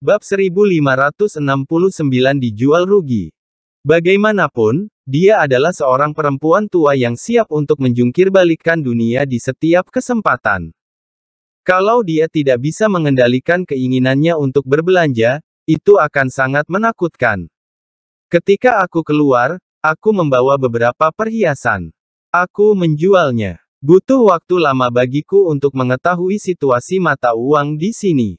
Bab 1569 dijual rugi. Bagaimanapun, dia adalah seorang perempuan tua yang siap untuk menjungkir dunia di setiap kesempatan. Kalau dia tidak bisa mengendalikan keinginannya untuk berbelanja, itu akan sangat menakutkan. Ketika aku keluar, aku membawa beberapa perhiasan. Aku menjualnya. Butuh waktu lama bagiku untuk mengetahui situasi mata uang di sini.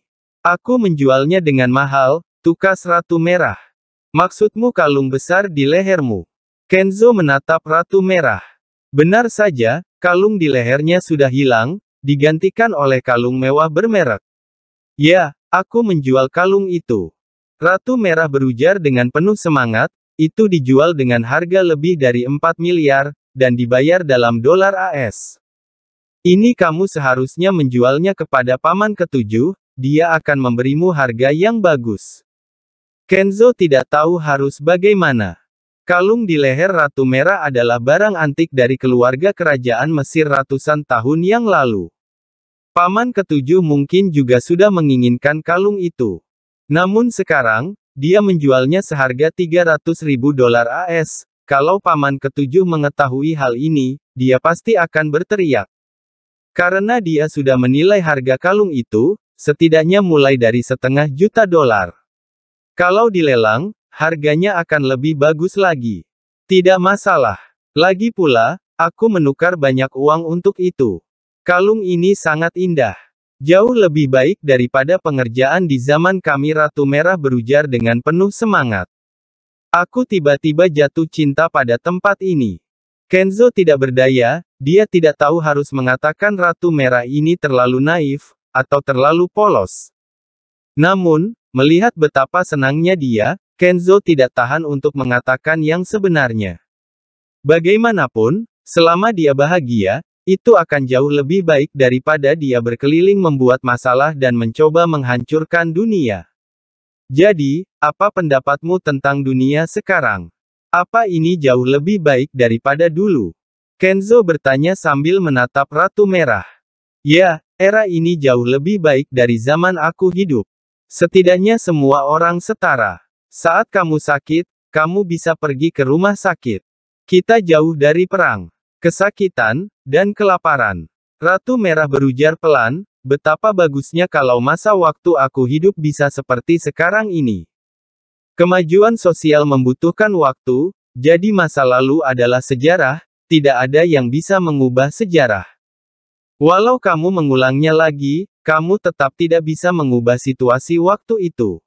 Aku menjualnya dengan mahal, tukas Ratu Merah. Maksudmu kalung besar di lehermu. Kenzo menatap Ratu Merah. Benar saja, kalung di lehernya sudah hilang, digantikan oleh kalung mewah bermerek. Ya, aku menjual kalung itu. Ratu Merah berujar dengan penuh semangat, itu dijual dengan harga lebih dari 4 miliar, dan dibayar dalam dolar AS. Ini kamu seharusnya menjualnya kepada paman ketujuh, dia akan memberimu harga yang bagus. Kenzo tidak tahu harus bagaimana. Kalung di leher Ratu Merah adalah barang antik dari keluarga kerajaan Mesir ratusan tahun yang lalu. Paman ketujuh mungkin juga sudah menginginkan kalung itu. Namun sekarang, dia menjualnya seharga 300 ribu dolar AS. Kalau paman ketujuh mengetahui hal ini, dia pasti akan berteriak. Karena dia sudah menilai harga kalung itu, setidaknya mulai dari setengah juta dolar. Kalau dilelang, harganya akan lebih bagus lagi. Tidak masalah. Lagi pula, aku menukar banyak uang untuk itu. Kalung ini sangat indah. Jauh lebih baik daripada pengerjaan di zaman kami Ratu Merah berujar dengan penuh semangat. Aku tiba-tiba jatuh cinta pada tempat ini. Kenzo tidak berdaya, dia tidak tahu harus mengatakan Ratu Merah ini terlalu naif, atau terlalu polos. Namun, melihat betapa senangnya dia, Kenzo tidak tahan untuk mengatakan yang sebenarnya. Bagaimanapun, selama dia bahagia, itu akan jauh lebih baik daripada dia berkeliling membuat masalah dan mencoba menghancurkan dunia. Jadi, apa pendapatmu tentang dunia sekarang? Apa ini jauh lebih baik daripada dulu? Kenzo bertanya sambil menatap Ratu Merah. Ya, Era ini jauh lebih baik dari zaman aku hidup. Setidaknya semua orang setara. Saat kamu sakit, kamu bisa pergi ke rumah sakit. Kita jauh dari perang, kesakitan, dan kelaparan. Ratu Merah berujar pelan, betapa bagusnya kalau masa waktu aku hidup bisa seperti sekarang ini. Kemajuan sosial membutuhkan waktu, jadi masa lalu adalah sejarah, tidak ada yang bisa mengubah sejarah. Walau kamu mengulangnya lagi, kamu tetap tidak bisa mengubah situasi waktu itu.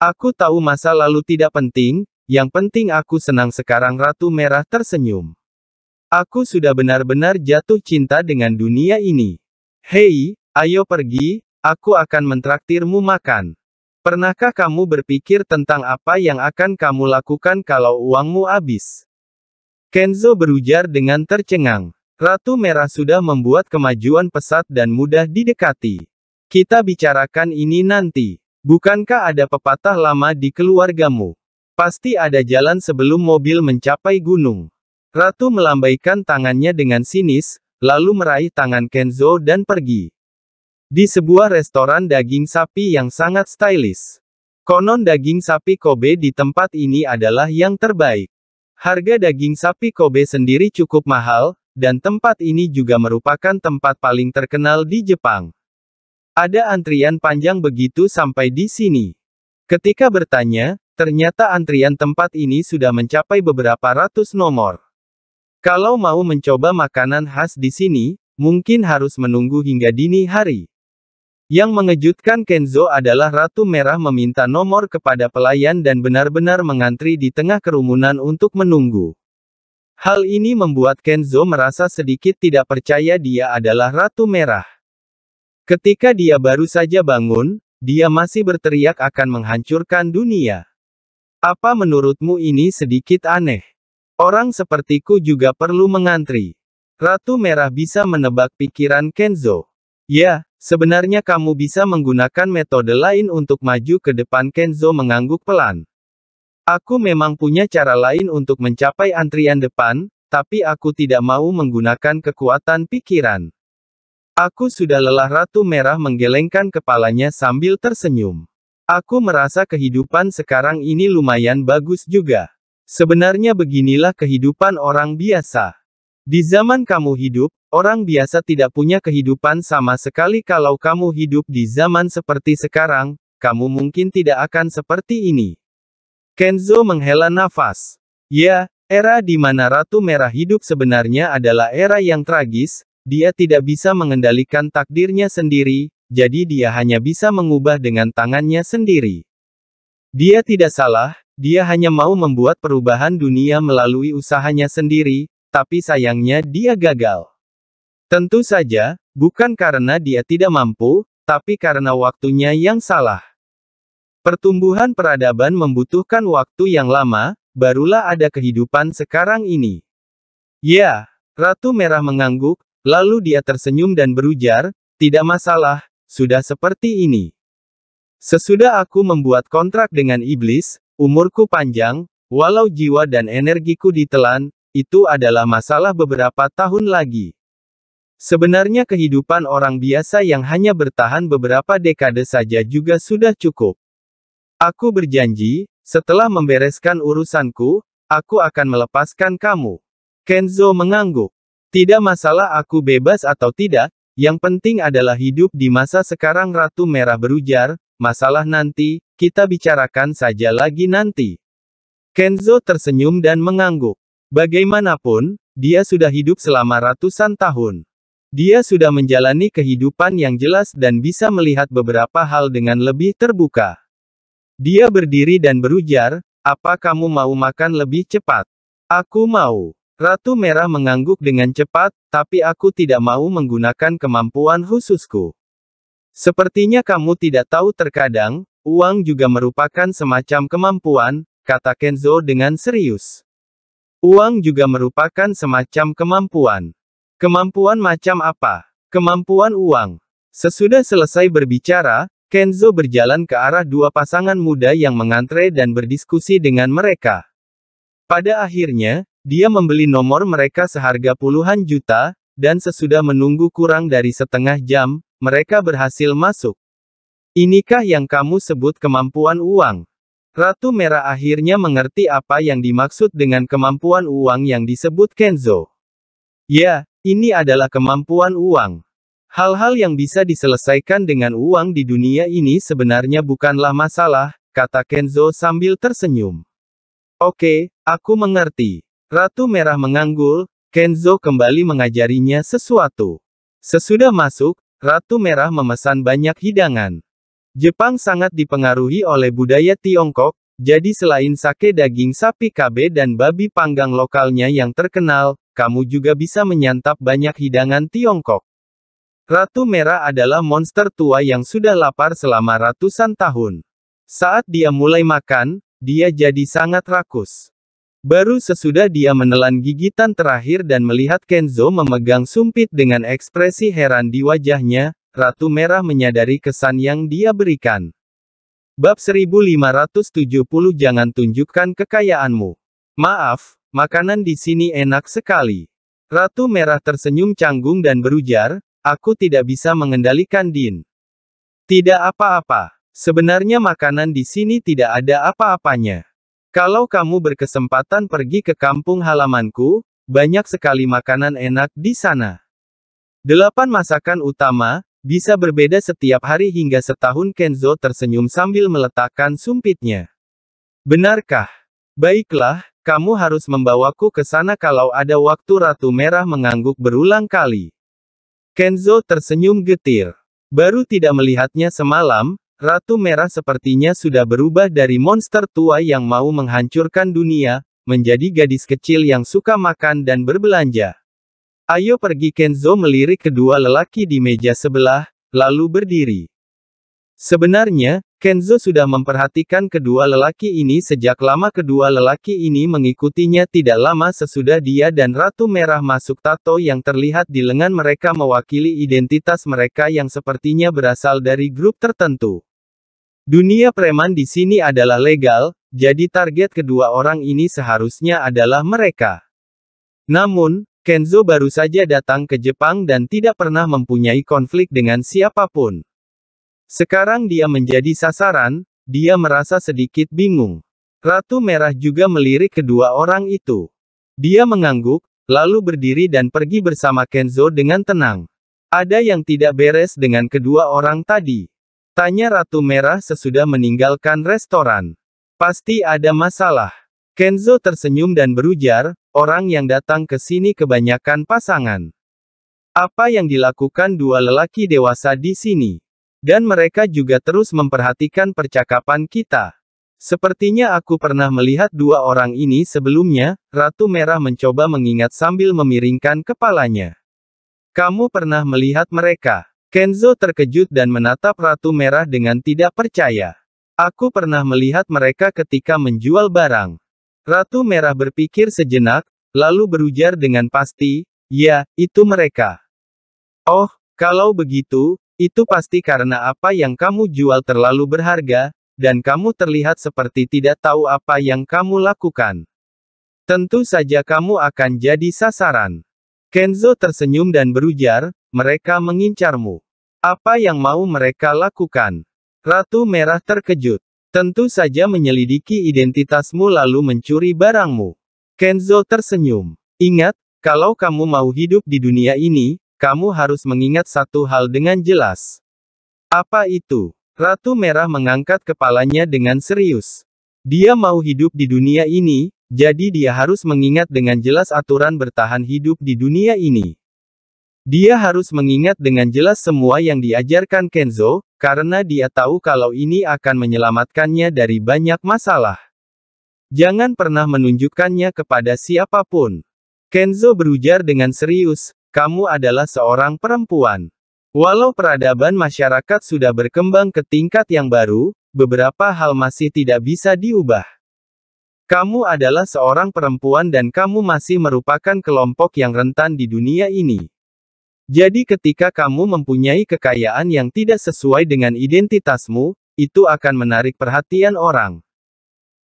Aku tahu masa lalu tidak penting, yang penting aku senang sekarang Ratu Merah tersenyum. Aku sudah benar-benar jatuh cinta dengan dunia ini. Hei, ayo pergi, aku akan mentraktirmu makan. Pernahkah kamu berpikir tentang apa yang akan kamu lakukan kalau uangmu habis? Kenzo berujar dengan tercengang. Ratu Merah sudah membuat kemajuan pesat dan mudah didekati. Kita bicarakan ini nanti. Bukankah ada pepatah lama di keluargamu? Pasti ada jalan sebelum mobil mencapai gunung. Ratu melambaikan tangannya dengan sinis, lalu meraih tangan Kenzo dan pergi. Di sebuah restoran daging sapi yang sangat stylish. Konon daging sapi Kobe di tempat ini adalah yang terbaik. Harga daging sapi Kobe sendiri cukup mahal, dan tempat ini juga merupakan tempat paling terkenal di Jepang. Ada antrian panjang begitu sampai di sini. Ketika bertanya, ternyata antrian tempat ini sudah mencapai beberapa ratus nomor. Kalau mau mencoba makanan khas di sini, mungkin harus menunggu hingga dini hari. Yang mengejutkan Kenzo adalah Ratu Merah meminta nomor kepada pelayan dan benar-benar mengantri di tengah kerumunan untuk menunggu. Hal ini membuat Kenzo merasa sedikit tidak percaya dia adalah Ratu Merah. Ketika dia baru saja bangun, dia masih berteriak akan menghancurkan dunia. Apa menurutmu ini sedikit aneh? Orang sepertiku juga perlu mengantri. Ratu Merah bisa menebak pikiran Kenzo. Ya, sebenarnya kamu bisa menggunakan metode lain untuk maju ke depan Kenzo mengangguk pelan. Aku memang punya cara lain untuk mencapai antrian depan, tapi aku tidak mau menggunakan kekuatan pikiran. Aku sudah lelah Ratu Merah menggelengkan kepalanya sambil tersenyum. Aku merasa kehidupan sekarang ini lumayan bagus juga. Sebenarnya beginilah kehidupan orang biasa. Di zaman kamu hidup, orang biasa tidak punya kehidupan sama sekali kalau kamu hidup di zaman seperti sekarang, kamu mungkin tidak akan seperti ini. Kenzo menghela nafas. Ya, era di mana Ratu Merah hidup sebenarnya adalah era yang tragis, dia tidak bisa mengendalikan takdirnya sendiri, jadi dia hanya bisa mengubah dengan tangannya sendiri. Dia tidak salah, dia hanya mau membuat perubahan dunia melalui usahanya sendiri, tapi sayangnya dia gagal. Tentu saja, bukan karena dia tidak mampu, tapi karena waktunya yang salah. Pertumbuhan peradaban membutuhkan waktu yang lama, barulah ada kehidupan sekarang ini. Ya, Ratu Merah mengangguk, lalu dia tersenyum dan berujar, tidak masalah, sudah seperti ini. Sesudah aku membuat kontrak dengan iblis, umurku panjang, walau jiwa dan energiku ditelan, itu adalah masalah beberapa tahun lagi. Sebenarnya kehidupan orang biasa yang hanya bertahan beberapa dekade saja juga sudah cukup. Aku berjanji, setelah membereskan urusanku, aku akan melepaskan kamu. Kenzo mengangguk. Tidak masalah aku bebas atau tidak, yang penting adalah hidup di masa sekarang Ratu Merah berujar, masalah nanti, kita bicarakan saja lagi nanti. Kenzo tersenyum dan mengangguk. Bagaimanapun, dia sudah hidup selama ratusan tahun. Dia sudah menjalani kehidupan yang jelas dan bisa melihat beberapa hal dengan lebih terbuka. Dia berdiri dan berujar, apa kamu mau makan lebih cepat? Aku mau. Ratu Merah mengangguk dengan cepat, tapi aku tidak mau menggunakan kemampuan khususku. Sepertinya kamu tidak tahu terkadang, uang juga merupakan semacam kemampuan, kata Kenzo dengan serius. Uang juga merupakan semacam kemampuan. Kemampuan macam apa? Kemampuan uang. Sesudah selesai berbicara, Kenzo berjalan ke arah dua pasangan muda yang mengantre dan berdiskusi dengan mereka. Pada akhirnya, dia membeli nomor mereka seharga puluhan juta, dan sesudah menunggu kurang dari setengah jam, mereka berhasil masuk. Inikah yang kamu sebut kemampuan uang? Ratu Merah akhirnya mengerti apa yang dimaksud dengan kemampuan uang yang disebut Kenzo. Ya, ini adalah kemampuan uang. Hal-hal yang bisa diselesaikan dengan uang di dunia ini sebenarnya bukanlah masalah, kata Kenzo sambil tersenyum. Oke, aku mengerti. Ratu Merah menganggul, Kenzo kembali mengajarinya sesuatu. Sesudah masuk, Ratu Merah memesan banyak hidangan. Jepang sangat dipengaruhi oleh budaya Tiongkok, jadi selain sake daging sapi KB dan babi panggang lokalnya yang terkenal, kamu juga bisa menyantap banyak hidangan Tiongkok. Ratu Merah adalah monster tua yang sudah lapar selama ratusan tahun. Saat dia mulai makan, dia jadi sangat rakus. Baru sesudah dia menelan gigitan terakhir dan melihat Kenzo memegang sumpit dengan ekspresi heran di wajahnya, Ratu Merah menyadari kesan yang dia berikan. Bab 1570 Jangan tunjukkan kekayaanmu. Maaf, makanan di sini enak sekali. Ratu Merah tersenyum canggung dan berujar, Aku tidak bisa mengendalikan Din. Tidak apa-apa. Sebenarnya makanan di sini tidak ada apa-apanya. Kalau kamu berkesempatan pergi ke kampung halamanku, banyak sekali makanan enak di sana. Delapan masakan utama, bisa berbeda setiap hari hingga setahun Kenzo tersenyum sambil meletakkan sumpitnya. Benarkah? Baiklah, kamu harus membawaku ke sana kalau ada waktu Ratu Merah mengangguk berulang kali. Kenzo tersenyum getir. Baru tidak melihatnya semalam, Ratu Merah sepertinya sudah berubah dari monster tua yang mau menghancurkan dunia, menjadi gadis kecil yang suka makan dan berbelanja. Ayo pergi Kenzo melirik kedua lelaki di meja sebelah, lalu berdiri. Sebenarnya, Kenzo sudah memperhatikan kedua lelaki ini sejak lama kedua lelaki ini mengikutinya tidak lama sesudah dia dan Ratu Merah masuk tato yang terlihat di lengan mereka mewakili identitas mereka yang sepertinya berasal dari grup tertentu. Dunia preman di sini adalah legal, jadi target kedua orang ini seharusnya adalah mereka. Namun, Kenzo baru saja datang ke Jepang dan tidak pernah mempunyai konflik dengan siapapun. Sekarang dia menjadi sasaran, dia merasa sedikit bingung. Ratu Merah juga melirik kedua orang itu. Dia mengangguk, lalu berdiri dan pergi bersama Kenzo dengan tenang. Ada yang tidak beres dengan kedua orang tadi. Tanya Ratu Merah sesudah meninggalkan restoran. Pasti ada masalah. Kenzo tersenyum dan berujar, orang yang datang ke sini kebanyakan pasangan. Apa yang dilakukan dua lelaki dewasa di sini? Dan mereka juga terus memperhatikan percakapan kita. Sepertinya aku pernah melihat dua orang ini sebelumnya, Ratu Merah mencoba mengingat sambil memiringkan kepalanya. Kamu pernah melihat mereka? Kenzo terkejut dan menatap Ratu Merah dengan tidak percaya. Aku pernah melihat mereka ketika menjual barang. Ratu Merah berpikir sejenak, lalu berujar dengan pasti, ya, itu mereka. Oh, kalau begitu, itu pasti karena apa yang kamu jual terlalu berharga, dan kamu terlihat seperti tidak tahu apa yang kamu lakukan. Tentu saja kamu akan jadi sasaran. Kenzo tersenyum dan berujar, mereka mengincarmu. Apa yang mau mereka lakukan? Ratu Merah terkejut. Tentu saja menyelidiki identitasmu lalu mencuri barangmu. Kenzo tersenyum. Ingat, kalau kamu mau hidup di dunia ini, kamu harus mengingat satu hal dengan jelas. Apa itu? Ratu Merah mengangkat kepalanya dengan serius. Dia mau hidup di dunia ini, jadi dia harus mengingat dengan jelas aturan bertahan hidup di dunia ini. Dia harus mengingat dengan jelas semua yang diajarkan Kenzo, karena dia tahu kalau ini akan menyelamatkannya dari banyak masalah. Jangan pernah menunjukkannya kepada siapapun. Kenzo berujar dengan serius, kamu adalah seorang perempuan. Walau peradaban masyarakat sudah berkembang ke tingkat yang baru, beberapa hal masih tidak bisa diubah. Kamu adalah seorang perempuan dan kamu masih merupakan kelompok yang rentan di dunia ini. Jadi ketika kamu mempunyai kekayaan yang tidak sesuai dengan identitasmu, itu akan menarik perhatian orang.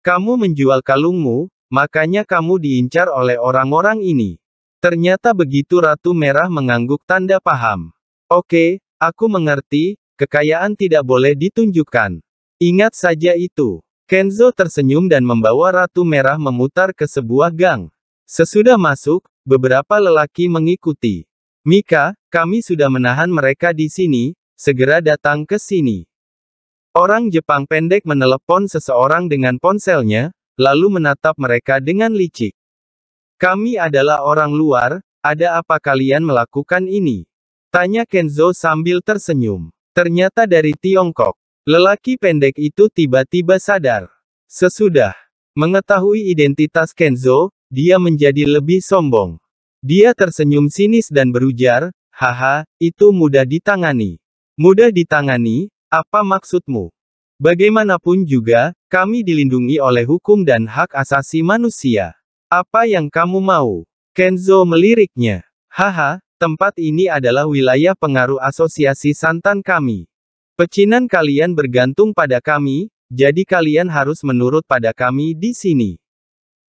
Kamu menjual kalungmu, makanya kamu diincar oleh orang-orang ini. Ternyata begitu Ratu Merah mengangguk tanda paham. Oke, aku mengerti, kekayaan tidak boleh ditunjukkan. Ingat saja itu. Kenzo tersenyum dan membawa Ratu Merah memutar ke sebuah gang. Sesudah masuk, beberapa lelaki mengikuti. Mika, kami sudah menahan mereka di sini, segera datang ke sini. Orang Jepang pendek menelepon seseorang dengan ponselnya, lalu menatap mereka dengan licik. Kami adalah orang luar, ada apa kalian melakukan ini? Tanya Kenzo sambil tersenyum. Ternyata dari Tiongkok. Lelaki pendek itu tiba-tiba sadar. Sesudah mengetahui identitas Kenzo, dia menjadi lebih sombong. Dia tersenyum sinis dan berujar, haha, itu mudah ditangani. Mudah ditangani, apa maksudmu? Bagaimanapun juga, kami dilindungi oleh hukum dan hak asasi manusia. Apa yang kamu mau? Kenzo meliriknya. Haha, tempat ini adalah wilayah pengaruh asosiasi santan kami. Pecinan kalian bergantung pada kami, jadi kalian harus menurut pada kami di sini.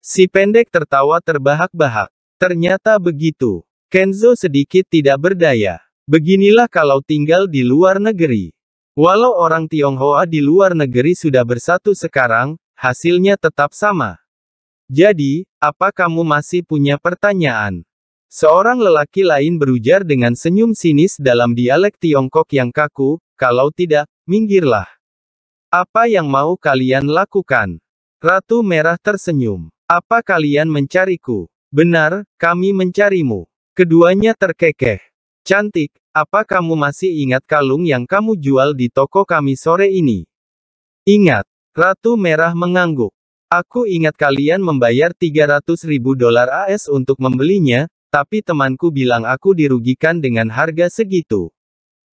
Si pendek tertawa terbahak-bahak. Ternyata begitu. Kenzo sedikit tidak berdaya. Beginilah kalau tinggal di luar negeri. Walau orang Tionghoa di luar negeri sudah bersatu sekarang, hasilnya tetap sama. Jadi, apa kamu masih punya pertanyaan? Seorang lelaki lain berujar dengan senyum sinis dalam dialek Tiongkok yang kaku, kalau tidak, minggirlah. Apa yang mau kalian lakukan? Ratu Merah tersenyum. Apa kalian mencariku? Benar, kami mencarimu. Keduanya terkekeh. Cantik, apa kamu masih ingat kalung yang kamu jual di toko kami sore ini? Ingat, Ratu Merah mengangguk. Aku ingat kalian membayar 300 ribu dolar AS untuk membelinya, tapi temanku bilang aku dirugikan dengan harga segitu.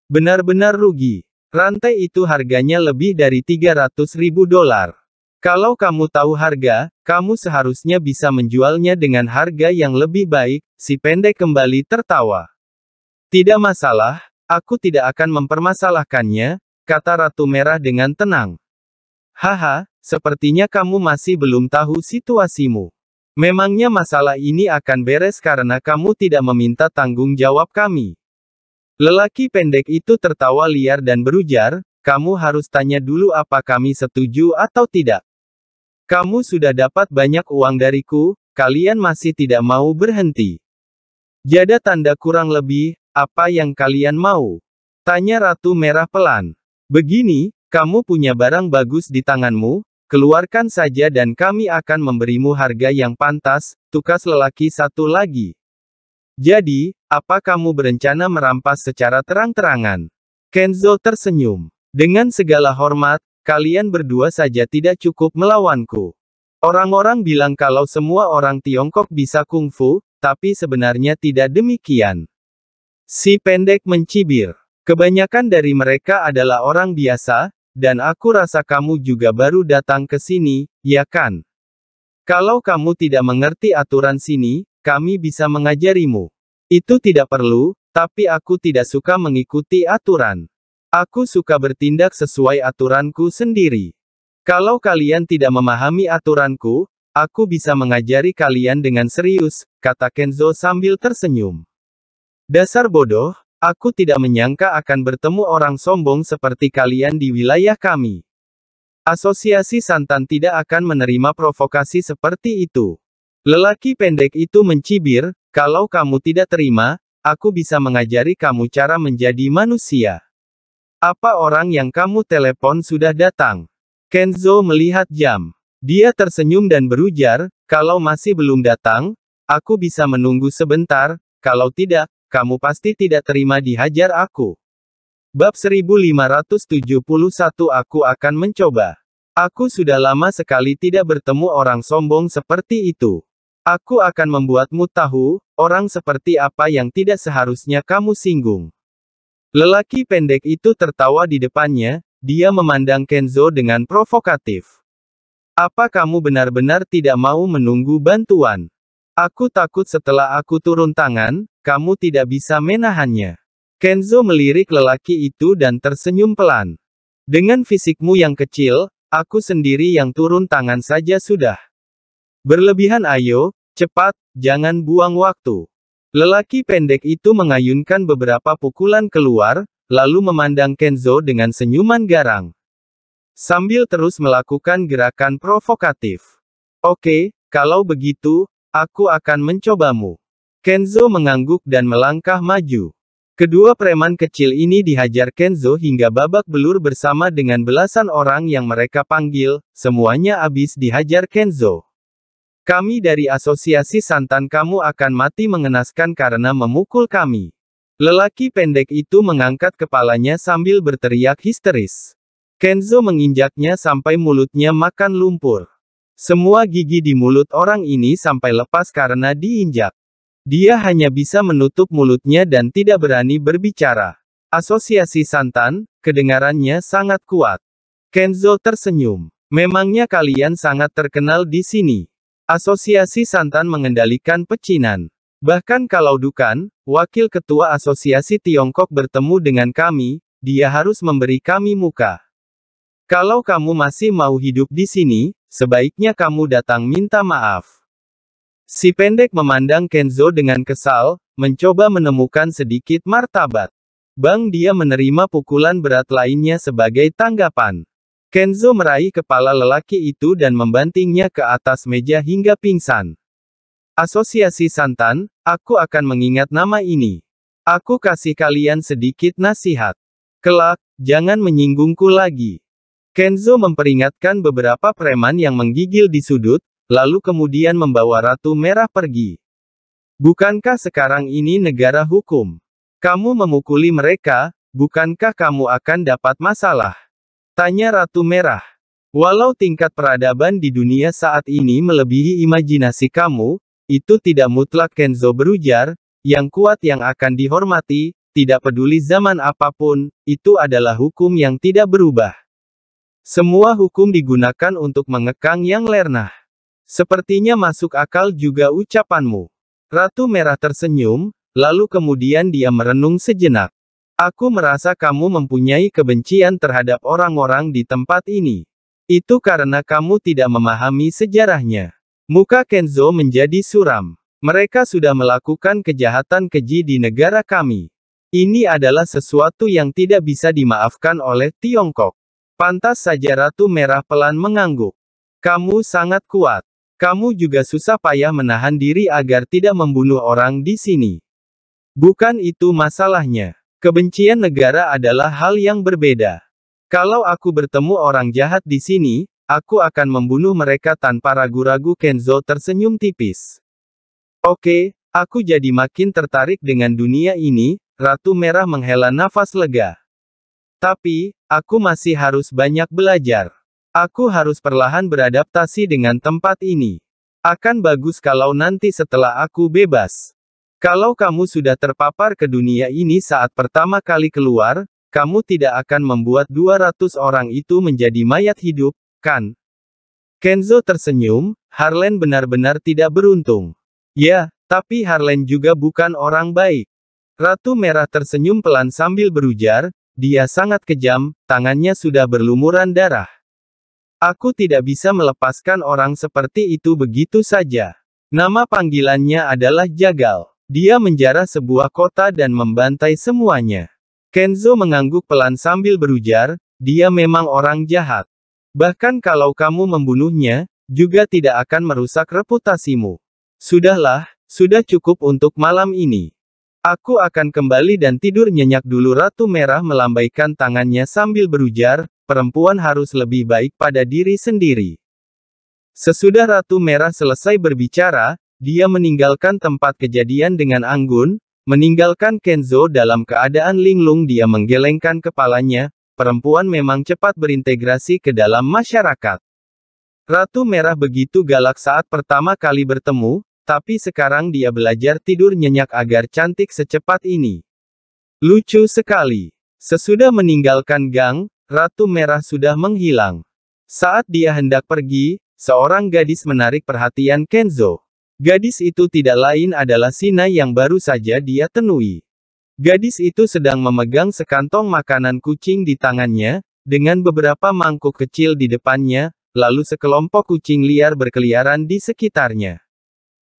Benar-benar rugi. Rantai itu harganya lebih dari 300 ribu dolar. Kalau kamu tahu harga, kamu seharusnya bisa menjualnya dengan harga yang lebih baik, si pendek kembali tertawa. Tidak masalah, aku tidak akan mempermasalahkannya, kata Ratu Merah dengan tenang. Haha, sepertinya kamu masih belum tahu situasimu. Memangnya masalah ini akan beres karena kamu tidak meminta tanggung jawab kami. Lelaki pendek itu tertawa liar dan berujar, kamu harus tanya dulu apa kami setuju atau tidak. Kamu sudah dapat banyak uang dariku, kalian masih tidak mau berhenti. Jada tanda kurang lebih, apa yang kalian mau? Tanya Ratu Merah pelan. Begini, kamu punya barang bagus di tanganmu, keluarkan saja dan kami akan memberimu harga yang pantas, tukas lelaki satu lagi. Jadi, apa kamu berencana merampas secara terang-terangan? Kenzo tersenyum. Dengan segala hormat, kalian berdua saja tidak cukup melawanku. Orang-orang bilang kalau semua orang Tiongkok bisa kungfu, tapi sebenarnya tidak demikian. Si pendek mencibir. Kebanyakan dari mereka adalah orang biasa, dan aku rasa kamu juga baru datang ke sini, ya kan? Kalau kamu tidak mengerti aturan sini, kami bisa mengajarimu. Itu tidak perlu, tapi aku tidak suka mengikuti aturan. Aku suka bertindak sesuai aturanku sendiri. Kalau kalian tidak memahami aturanku, aku bisa mengajari kalian dengan serius, kata Kenzo sambil tersenyum. Dasar bodoh, Aku tidak menyangka akan bertemu orang sombong seperti kalian di wilayah kami. Asosiasi Santan tidak akan menerima provokasi seperti itu. Lelaki pendek itu mencibir, kalau kamu tidak terima, aku bisa mengajari kamu cara menjadi manusia. Apa orang yang kamu telepon sudah datang? Kenzo melihat jam. Dia tersenyum dan berujar, kalau masih belum datang, aku bisa menunggu sebentar, kalau tidak, kamu pasti tidak terima dihajar aku. Bab 1571 Aku akan mencoba. Aku sudah lama sekali tidak bertemu orang sombong seperti itu. Aku akan membuatmu tahu, orang seperti apa yang tidak seharusnya kamu singgung. Lelaki pendek itu tertawa di depannya, dia memandang Kenzo dengan provokatif. Apa kamu benar-benar tidak mau menunggu bantuan? Aku takut setelah aku turun tangan, kamu tidak bisa menahannya. Kenzo melirik lelaki itu dan tersenyum pelan. Dengan fisikmu yang kecil, aku sendiri yang turun tangan saja sudah. Berlebihan ayo, cepat, jangan buang waktu. Lelaki pendek itu mengayunkan beberapa pukulan keluar, lalu memandang Kenzo dengan senyuman garang. Sambil terus melakukan gerakan provokatif. Oke, kalau begitu, Aku akan mencobamu. Kenzo mengangguk dan melangkah maju. Kedua preman kecil ini dihajar Kenzo hingga babak belur bersama dengan belasan orang yang mereka panggil, semuanya habis dihajar Kenzo. Kami dari asosiasi santan kamu akan mati mengenaskan karena memukul kami. Lelaki pendek itu mengangkat kepalanya sambil berteriak histeris. Kenzo menginjaknya sampai mulutnya makan lumpur. Semua gigi di mulut orang ini sampai lepas karena diinjak. Dia hanya bisa menutup mulutnya dan tidak berani berbicara. Asosiasi santan, kedengarannya sangat kuat. Kenzo tersenyum. Memangnya kalian sangat terkenal di sini. Asosiasi santan mengendalikan pecinan. Bahkan kalau Dukan, wakil ketua asosiasi Tiongkok bertemu dengan kami, dia harus memberi kami muka. Kalau kamu masih mau hidup di sini, sebaiknya kamu datang minta maaf. Si pendek memandang Kenzo dengan kesal, mencoba menemukan sedikit martabat. Bang dia menerima pukulan berat lainnya sebagai tanggapan. Kenzo meraih kepala lelaki itu dan membantingnya ke atas meja hingga pingsan. Asosiasi Santan, aku akan mengingat nama ini. Aku kasih kalian sedikit nasihat. Kelak, jangan menyinggungku lagi. Kenzo memperingatkan beberapa preman yang menggigil di sudut, lalu kemudian membawa Ratu Merah pergi. Bukankah sekarang ini negara hukum? Kamu memukuli mereka, bukankah kamu akan dapat masalah? Tanya Ratu Merah. Walau tingkat peradaban di dunia saat ini melebihi imajinasi kamu, itu tidak mutlak Kenzo berujar, yang kuat yang akan dihormati, tidak peduli zaman apapun, itu adalah hukum yang tidak berubah. Semua hukum digunakan untuk mengekang yang Lerna. Sepertinya masuk akal juga ucapanmu. Ratu Merah tersenyum, lalu kemudian dia merenung sejenak. Aku merasa kamu mempunyai kebencian terhadap orang-orang di tempat ini. Itu karena kamu tidak memahami sejarahnya. Muka Kenzo menjadi suram. Mereka sudah melakukan kejahatan keji di negara kami. Ini adalah sesuatu yang tidak bisa dimaafkan oleh Tiongkok. Pantas saja Ratu Merah pelan mengangguk. Kamu sangat kuat. Kamu juga susah payah menahan diri agar tidak membunuh orang di sini. Bukan itu masalahnya. Kebencian negara adalah hal yang berbeda. Kalau aku bertemu orang jahat di sini, aku akan membunuh mereka tanpa ragu-ragu Kenzo tersenyum tipis. Oke, aku jadi makin tertarik dengan dunia ini, Ratu Merah menghela nafas lega. Tapi, Aku masih harus banyak belajar. Aku harus perlahan beradaptasi dengan tempat ini. Akan bagus kalau nanti setelah aku bebas. Kalau kamu sudah terpapar ke dunia ini saat pertama kali keluar, kamu tidak akan membuat 200 orang itu menjadi mayat hidup, kan? Kenzo tersenyum, Harlan benar-benar tidak beruntung. Ya, tapi Harlan juga bukan orang baik. Ratu Merah tersenyum pelan sambil berujar, dia sangat kejam, tangannya sudah berlumuran darah. Aku tidak bisa melepaskan orang seperti itu begitu saja. Nama panggilannya adalah Jagal. Dia menjarah sebuah kota dan membantai semuanya. Kenzo mengangguk pelan sambil berujar, dia memang orang jahat. Bahkan kalau kamu membunuhnya, juga tidak akan merusak reputasimu. Sudahlah, sudah cukup untuk malam ini. Aku akan kembali dan tidur nyenyak dulu Ratu Merah melambaikan tangannya sambil berujar, perempuan harus lebih baik pada diri sendiri. Sesudah Ratu Merah selesai berbicara, dia meninggalkan tempat kejadian dengan anggun, meninggalkan Kenzo dalam keadaan linglung dia menggelengkan kepalanya, perempuan memang cepat berintegrasi ke dalam masyarakat. Ratu Merah begitu galak saat pertama kali bertemu, tapi sekarang dia belajar tidur nyenyak agar cantik secepat ini. Lucu sekali. Sesudah meninggalkan gang, Ratu Merah sudah menghilang. Saat dia hendak pergi, seorang gadis menarik perhatian Kenzo. Gadis itu tidak lain adalah Sina yang baru saja dia tenui. Gadis itu sedang memegang sekantong makanan kucing di tangannya, dengan beberapa mangkuk kecil di depannya, lalu sekelompok kucing liar berkeliaran di sekitarnya.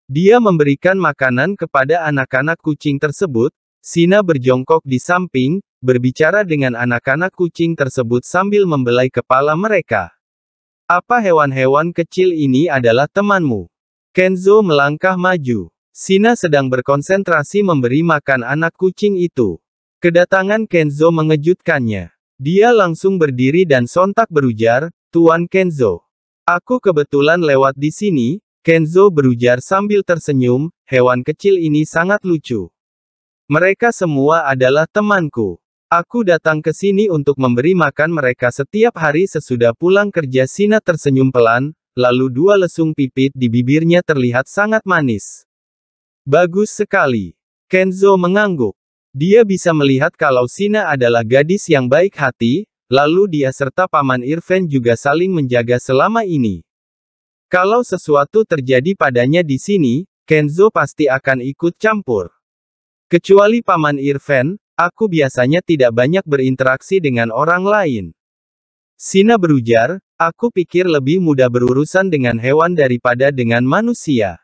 Dia memberikan makanan kepada anak-anak kucing tersebut, Sina berjongkok di samping, berbicara dengan anak-anak kucing tersebut sambil membelai kepala mereka. Apa hewan-hewan kecil ini adalah temanmu? Kenzo melangkah maju. Sina sedang berkonsentrasi memberi makan anak kucing itu. Kedatangan Kenzo mengejutkannya. Dia langsung berdiri dan sontak berujar, Tuan Kenzo. Aku kebetulan lewat di sini, Kenzo berujar sambil tersenyum, hewan kecil ini sangat lucu. Mereka semua adalah temanku. Aku datang ke sini untuk memberi makan mereka setiap hari sesudah pulang kerja Sina tersenyum pelan, lalu dua lesung pipit di bibirnya terlihat sangat manis. Bagus sekali. Kenzo mengangguk. Dia bisa melihat kalau Sina adalah gadis yang baik hati, lalu dia serta paman Irven juga saling menjaga selama ini. Kalau sesuatu terjadi padanya di sini, Kenzo pasti akan ikut campur. Kecuali Paman Irven, aku biasanya tidak banyak berinteraksi dengan orang lain. Sina berujar, aku pikir lebih mudah berurusan dengan hewan daripada dengan manusia.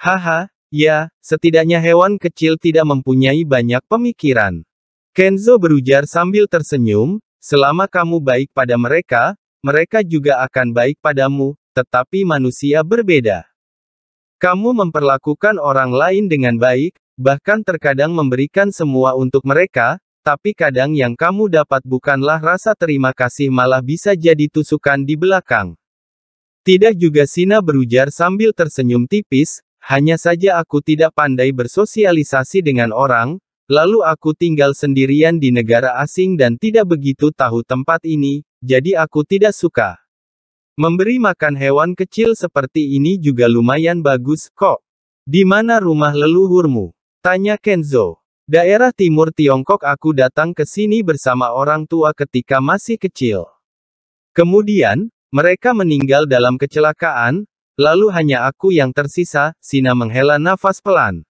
Haha, ya, setidaknya hewan kecil tidak mempunyai banyak pemikiran. Kenzo berujar sambil tersenyum, selama kamu baik pada mereka, mereka juga akan baik padamu, tetapi manusia berbeda. Kamu memperlakukan orang lain dengan baik, bahkan terkadang memberikan semua untuk mereka, tapi kadang yang kamu dapat bukanlah rasa terima kasih malah bisa jadi tusukan di belakang. Tidak juga Sina berujar sambil tersenyum tipis, hanya saja aku tidak pandai bersosialisasi dengan orang, lalu aku tinggal sendirian di negara asing dan tidak begitu tahu tempat ini, jadi aku tidak suka. Memberi makan hewan kecil seperti ini juga lumayan bagus, kok. Di mana rumah leluhurmu? Tanya Kenzo. Daerah timur Tiongkok aku datang ke sini bersama orang tua ketika masih kecil. Kemudian, mereka meninggal dalam kecelakaan, lalu hanya aku yang tersisa, Sina menghela nafas pelan.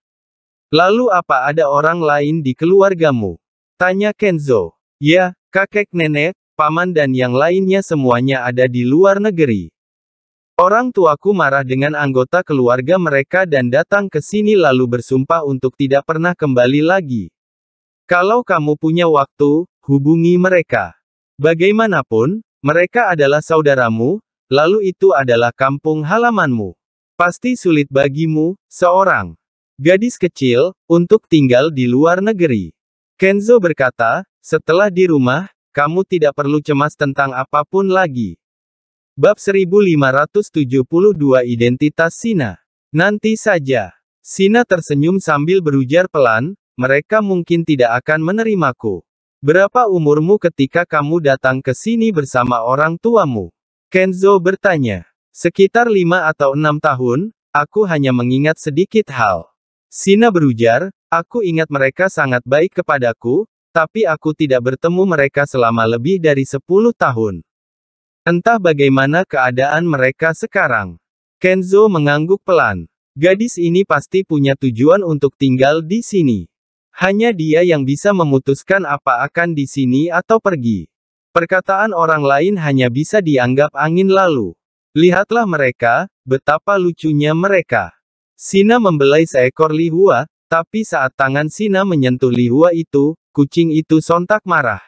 Lalu apa ada orang lain di keluargamu? Tanya Kenzo. Ya, kakek nenek, paman dan yang lainnya semuanya ada di luar negeri. Orang tuaku marah dengan anggota keluarga mereka dan datang ke sini lalu bersumpah untuk tidak pernah kembali lagi. Kalau kamu punya waktu, hubungi mereka. Bagaimanapun, mereka adalah saudaramu, lalu itu adalah kampung halamanmu. Pasti sulit bagimu, seorang gadis kecil, untuk tinggal di luar negeri. Kenzo berkata, setelah di rumah, kamu tidak perlu cemas tentang apapun lagi. Bab 1572 Identitas Sina. Nanti saja. Sina tersenyum sambil berujar pelan, mereka mungkin tidak akan menerimaku. Berapa umurmu ketika kamu datang ke sini bersama orang tuamu? Kenzo bertanya. Sekitar lima atau enam tahun, aku hanya mengingat sedikit hal. Sina berujar, aku ingat mereka sangat baik kepadaku, tapi aku tidak bertemu mereka selama lebih dari 10 tahun. Entah bagaimana keadaan mereka sekarang. Kenzo mengangguk pelan. Gadis ini pasti punya tujuan untuk tinggal di sini. Hanya dia yang bisa memutuskan apa akan di sini atau pergi. Perkataan orang lain hanya bisa dianggap angin lalu. Lihatlah mereka, betapa lucunya mereka. Sina membelai seekor lihua, tapi saat tangan Sina menyentuh lihua itu, Kucing itu sontak marah.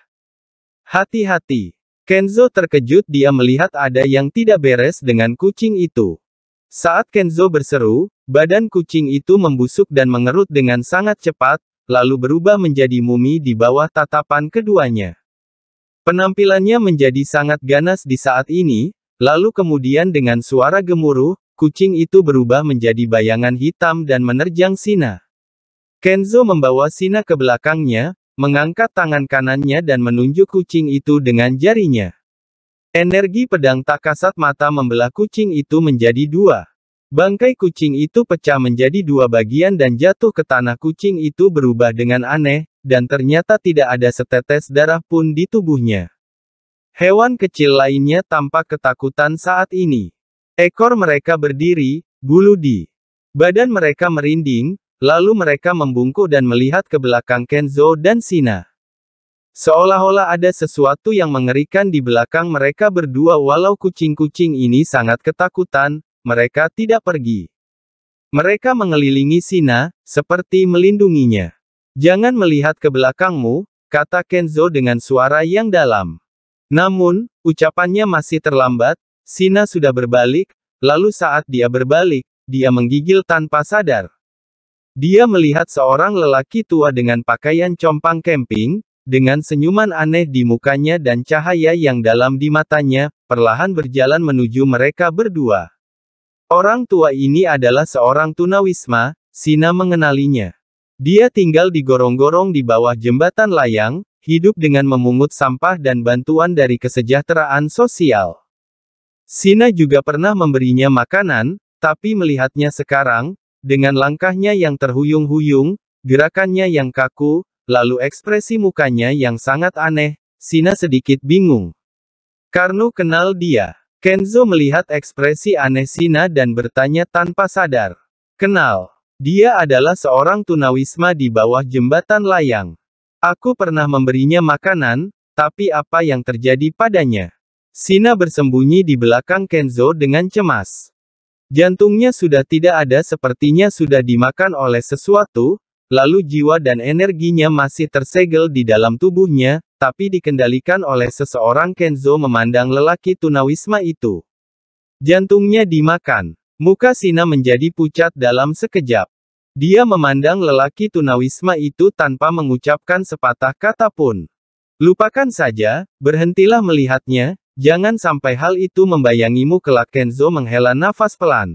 Hati-hati. Kenzo terkejut dia melihat ada yang tidak beres dengan kucing itu. Saat Kenzo berseru, badan kucing itu membusuk dan mengerut dengan sangat cepat, lalu berubah menjadi mumi di bawah tatapan keduanya. Penampilannya menjadi sangat ganas di saat ini, lalu kemudian dengan suara gemuruh, kucing itu berubah menjadi bayangan hitam dan menerjang Sina. Kenzo membawa Sina ke belakangnya, mengangkat tangan kanannya dan menunjuk kucing itu dengan jarinya. Energi pedang tak kasat mata membelah kucing itu menjadi dua. Bangkai kucing itu pecah menjadi dua bagian dan jatuh ke tanah kucing itu berubah dengan aneh, dan ternyata tidak ada setetes darah pun di tubuhnya. Hewan kecil lainnya tampak ketakutan saat ini. Ekor mereka berdiri, bulu di badan mereka merinding, Lalu mereka membungkuk dan melihat ke belakang Kenzo dan Sina. Seolah-olah ada sesuatu yang mengerikan di belakang mereka berdua walau kucing-kucing ini sangat ketakutan, mereka tidak pergi. Mereka mengelilingi Sina, seperti melindunginya. Jangan melihat ke belakangmu, kata Kenzo dengan suara yang dalam. Namun, ucapannya masih terlambat, Sina sudah berbalik, lalu saat dia berbalik, dia menggigil tanpa sadar. Dia melihat seorang lelaki tua dengan pakaian compang camping, dengan senyuman aneh di mukanya dan cahaya yang dalam di matanya, perlahan berjalan menuju mereka berdua. Orang tua ini adalah seorang tunawisma, Sina mengenalinya. Dia tinggal di gorong-gorong di bawah jembatan layang, hidup dengan memungut sampah dan bantuan dari kesejahteraan sosial. Sina juga pernah memberinya makanan, tapi melihatnya sekarang, dengan langkahnya yang terhuyung-huyung, gerakannya yang kaku, lalu ekspresi mukanya yang sangat aneh, Sina sedikit bingung. Karnu kenal dia. Kenzo melihat ekspresi aneh Sina dan bertanya tanpa sadar. Kenal. Dia adalah seorang tunawisma di bawah jembatan layang. Aku pernah memberinya makanan, tapi apa yang terjadi padanya? Sina bersembunyi di belakang Kenzo dengan cemas. Jantungnya sudah tidak ada sepertinya sudah dimakan oleh sesuatu, lalu jiwa dan energinya masih tersegel di dalam tubuhnya, tapi dikendalikan oleh seseorang Kenzo memandang lelaki tunawisma itu. Jantungnya dimakan. Muka Sina menjadi pucat dalam sekejap. Dia memandang lelaki tunawisma itu tanpa mengucapkan sepatah kata pun. Lupakan saja, berhentilah melihatnya, Jangan sampai hal itu membayangimu kelak Kenzo menghela nafas pelan.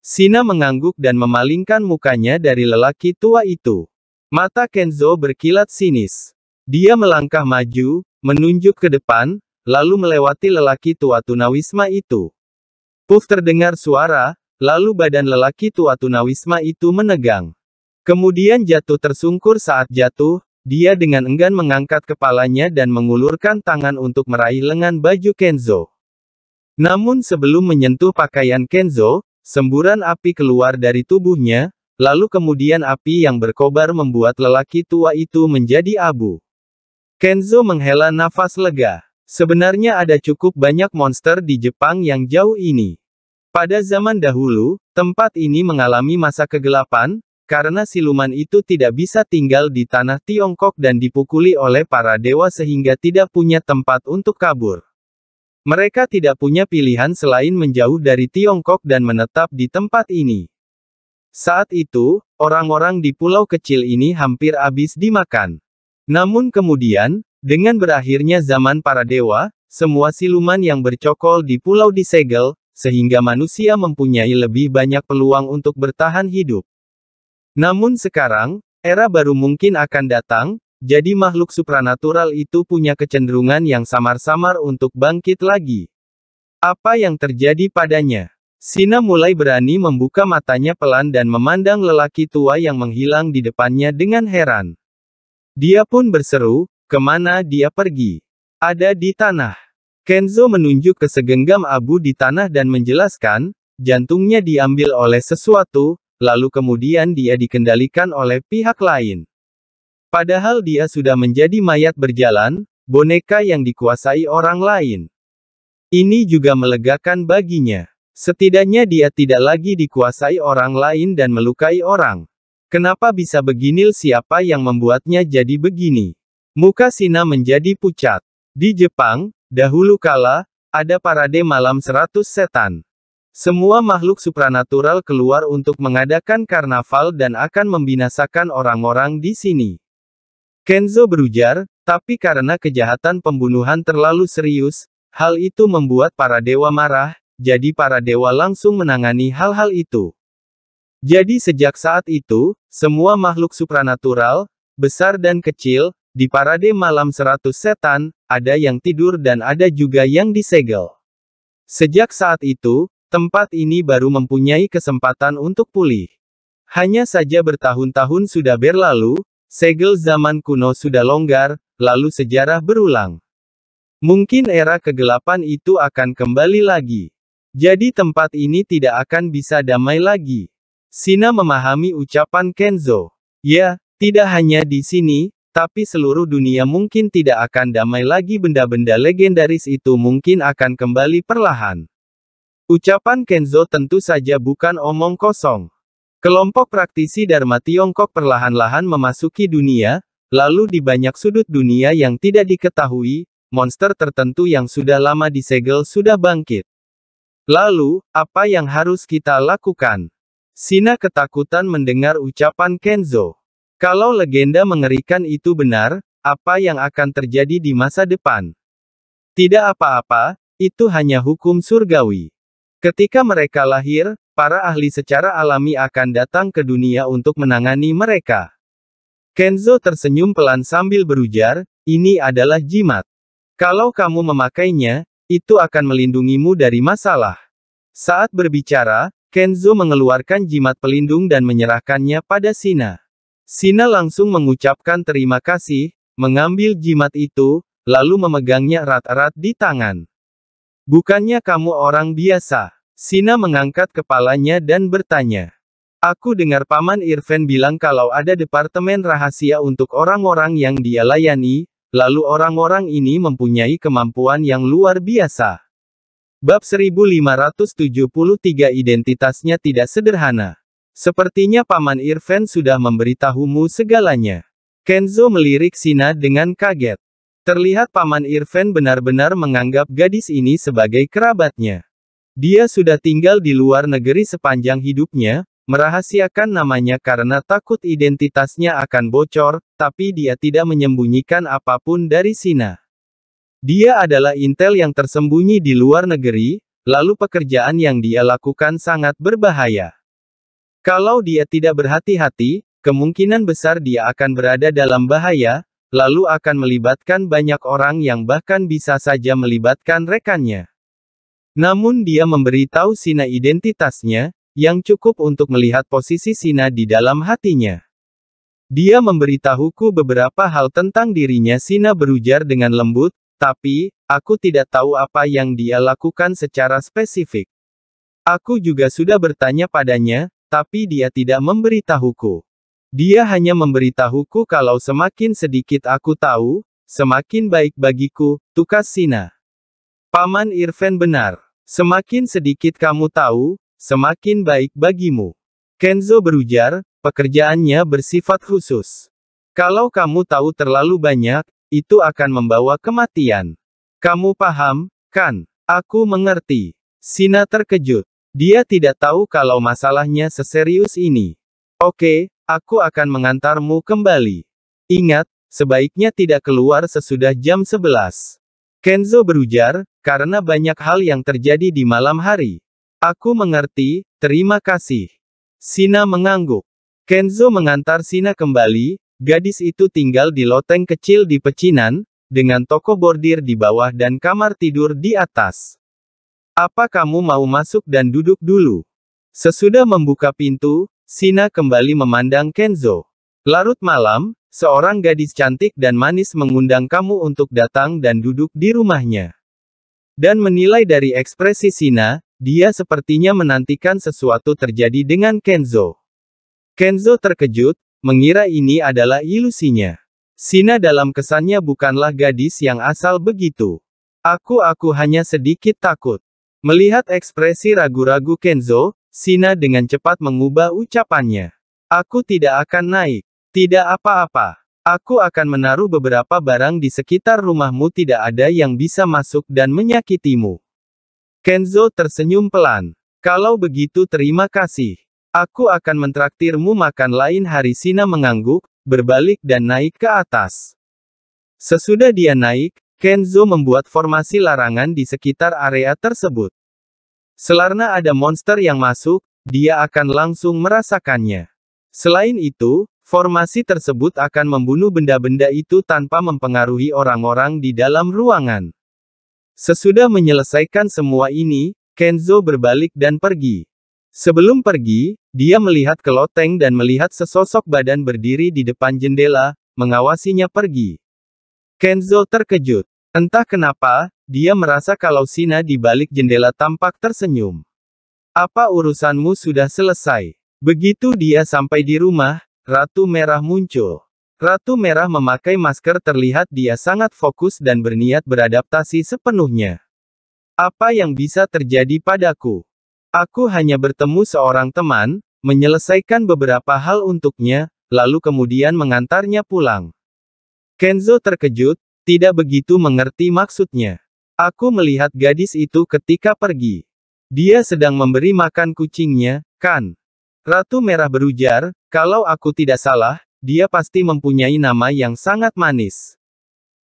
Sina mengangguk dan memalingkan mukanya dari lelaki tua itu. Mata Kenzo berkilat sinis. Dia melangkah maju, menunjuk ke depan, lalu melewati lelaki tua tunawisma itu. Puff terdengar suara, lalu badan lelaki tua tunawisma itu menegang. Kemudian jatuh tersungkur saat jatuh, dia dengan enggan mengangkat kepalanya dan mengulurkan tangan untuk meraih lengan baju Kenzo. Namun sebelum menyentuh pakaian Kenzo, semburan api keluar dari tubuhnya, lalu kemudian api yang berkobar membuat lelaki tua itu menjadi abu. Kenzo menghela nafas lega. Sebenarnya ada cukup banyak monster di Jepang yang jauh ini. Pada zaman dahulu, tempat ini mengalami masa kegelapan, karena siluman itu tidak bisa tinggal di tanah Tiongkok dan dipukuli oleh para dewa sehingga tidak punya tempat untuk kabur. Mereka tidak punya pilihan selain menjauh dari Tiongkok dan menetap di tempat ini. Saat itu, orang-orang di pulau kecil ini hampir habis dimakan. Namun kemudian, dengan berakhirnya zaman para dewa, semua siluman yang bercokol di pulau disegel, sehingga manusia mempunyai lebih banyak peluang untuk bertahan hidup. Namun sekarang, era baru mungkin akan datang, jadi makhluk supranatural itu punya kecenderungan yang samar-samar untuk bangkit lagi. Apa yang terjadi padanya? Sina mulai berani membuka matanya pelan dan memandang lelaki tua yang menghilang di depannya dengan heran. Dia pun berseru, kemana dia pergi? Ada di tanah. Kenzo menunjuk ke segenggam abu di tanah dan menjelaskan, jantungnya diambil oleh sesuatu, lalu kemudian dia dikendalikan oleh pihak lain. Padahal dia sudah menjadi mayat berjalan, boneka yang dikuasai orang lain. Ini juga melegakan baginya. Setidaknya dia tidak lagi dikuasai orang lain dan melukai orang. Kenapa bisa beginil siapa yang membuatnya jadi begini? Muka Sina menjadi pucat. Di Jepang, dahulu kala, ada parade malam seratus setan. Semua makhluk supranatural keluar untuk mengadakan karnaval dan akan membinasakan orang-orang di sini. Kenzo berujar, tapi karena kejahatan pembunuhan terlalu serius, hal itu membuat para dewa marah, jadi para dewa langsung menangani hal-hal itu. Jadi sejak saat itu, semua makhluk supranatural, besar dan kecil, di parade malam seratus setan, ada yang tidur dan ada juga yang disegel. Sejak saat itu, Tempat ini baru mempunyai kesempatan untuk pulih. Hanya saja bertahun-tahun sudah berlalu, segel zaman kuno sudah longgar, lalu sejarah berulang. Mungkin era kegelapan itu akan kembali lagi. Jadi tempat ini tidak akan bisa damai lagi. Sina memahami ucapan Kenzo. Ya, tidak hanya di sini, tapi seluruh dunia mungkin tidak akan damai lagi benda-benda legendaris itu mungkin akan kembali perlahan. Ucapan Kenzo tentu saja bukan omong kosong. Kelompok praktisi Dharma Tiongkok perlahan-lahan memasuki dunia, lalu di banyak sudut dunia yang tidak diketahui, monster tertentu yang sudah lama disegel sudah bangkit. Lalu, apa yang harus kita lakukan? Sina ketakutan mendengar ucapan Kenzo. Kalau legenda mengerikan itu benar, apa yang akan terjadi di masa depan? Tidak apa-apa, itu hanya hukum surgawi. Ketika mereka lahir, para ahli secara alami akan datang ke dunia untuk menangani mereka. Kenzo tersenyum pelan sambil berujar, ini adalah jimat. Kalau kamu memakainya, itu akan melindungimu dari masalah. Saat berbicara, Kenzo mengeluarkan jimat pelindung dan menyerahkannya pada Sina. Sina langsung mengucapkan terima kasih, mengambil jimat itu, lalu memegangnya erat-erat di tangan. Bukannya kamu orang biasa. Sina mengangkat kepalanya dan bertanya. Aku dengar Paman Irfan bilang kalau ada departemen rahasia untuk orang-orang yang dia layani, lalu orang-orang ini mempunyai kemampuan yang luar biasa. Bab 1573 identitasnya tidak sederhana. Sepertinya Paman Irfan sudah memberitahumu segalanya. Kenzo melirik Sina dengan kaget. Terlihat Paman Irfan benar-benar menganggap gadis ini sebagai kerabatnya. Dia sudah tinggal di luar negeri sepanjang hidupnya, merahasiakan namanya karena takut identitasnya akan bocor, tapi dia tidak menyembunyikan apapun dari Sina. Dia adalah intel yang tersembunyi di luar negeri, lalu pekerjaan yang dia lakukan sangat berbahaya. Kalau dia tidak berhati-hati, kemungkinan besar dia akan berada dalam bahaya, lalu akan melibatkan banyak orang yang bahkan bisa saja melibatkan rekannya. Namun dia memberitahu Sina identitasnya, yang cukup untuk melihat posisi Sina di dalam hatinya. Dia memberitahuku beberapa hal tentang dirinya Sina berujar dengan lembut, tapi, aku tidak tahu apa yang dia lakukan secara spesifik. Aku juga sudah bertanya padanya, tapi dia tidak memberitahuku. Dia hanya memberitahuku kalau semakin sedikit aku tahu, semakin baik bagiku, tukas Sina. Paman Irfan benar. Semakin sedikit kamu tahu, semakin baik bagimu. Kenzo berujar, pekerjaannya bersifat khusus. Kalau kamu tahu terlalu banyak, itu akan membawa kematian. Kamu paham, kan? Aku mengerti. Sina terkejut. Dia tidak tahu kalau masalahnya seserius ini. Oke, Aku akan mengantarmu kembali. Ingat, sebaiknya tidak keluar sesudah jam 11. Kenzo berujar, karena banyak hal yang terjadi di malam hari. Aku mengerti, terima kasih. Sina mengangguk. Kenzo mengantar Sina kembali, gadis itu tinggal di loteng kecil di pecinan, dengan toko bordir di bawah dan kamar tidur di atas. Apa kamu mau masuk dan duduk dulu? Sesudah membuka pintu, Sina kembali memandang Kenzo. Larut malam, seorang gadis cantik dan manis mengundang kamu untuk datang dan duduk di rumahnya. Dan menilai dari ekspresi Sina, dia sepertinya menantikan sesuatu terjadi dengan Kenzo. Kenzo terkejut, mengira ini adalah ilusinya. Sina dalam kesannya bukanlah gadis yang asal begitu. Aku-aku hanya sedikit takut. Melihat ekspresi ragu-ragu Kenzo, Sina dengan cepat mengubah ucapannya. Aku tidak akan naik. Tidak apa-apa. Aku akan menaruh beberapa barang di sekitar rumahmu tidak ada yang bisa masuk dan menyakitimu. Kenzo tersenyum pelan. Kalau begitu terima kasih. Aku akan mentraktirmu makan lain hari Sina mengangguk, berbalik dan naik ke atas. Sesudah dia naik, Kenzo membuat formasi larangan di sekitar area tersebut. Selarna ada monster yang masuk, dia akan langsung merasakannya. Selain itu, formasi tersebut akan membunuh benda-benda itu tanpa mempengaruhi orang-orang di dalam ruangan. Sesudah menyelesaikan semua ini, Kenzo berbalik dan pergi. Sebelum pergi, dia melihat ke loteng dan melihat sesosok badan berdiri di depan jendela, mengawasinya pergi. Kenzo terkejut. Entah kenapa, dia merasa kalau Sina di balik jendela tampak tersenyum. Apa urusanmu sudah selesai? Begitu dia sampai di rumah, Ratu Merah muncul. Ratu Merah memakai masker terlihat dia sangat fokus dan berniat beradaptasi sepenuhnya. Apa yang bisa terjadi padaku? Aku hanya bertemu seorang teman, menyelesaikan beberapa hal untuknya, lalu kemudian mengantarnya pulang. Kenzo terkejut, tidak begitu mengerti maksudnya. Aku melihat gadis itu ketika pergi. Dia sedang memberi makan kucingnya, kan? Ratu Merah berujar, kalau aku tidak salah, dia pasti mempunyai nama yang sangat manis.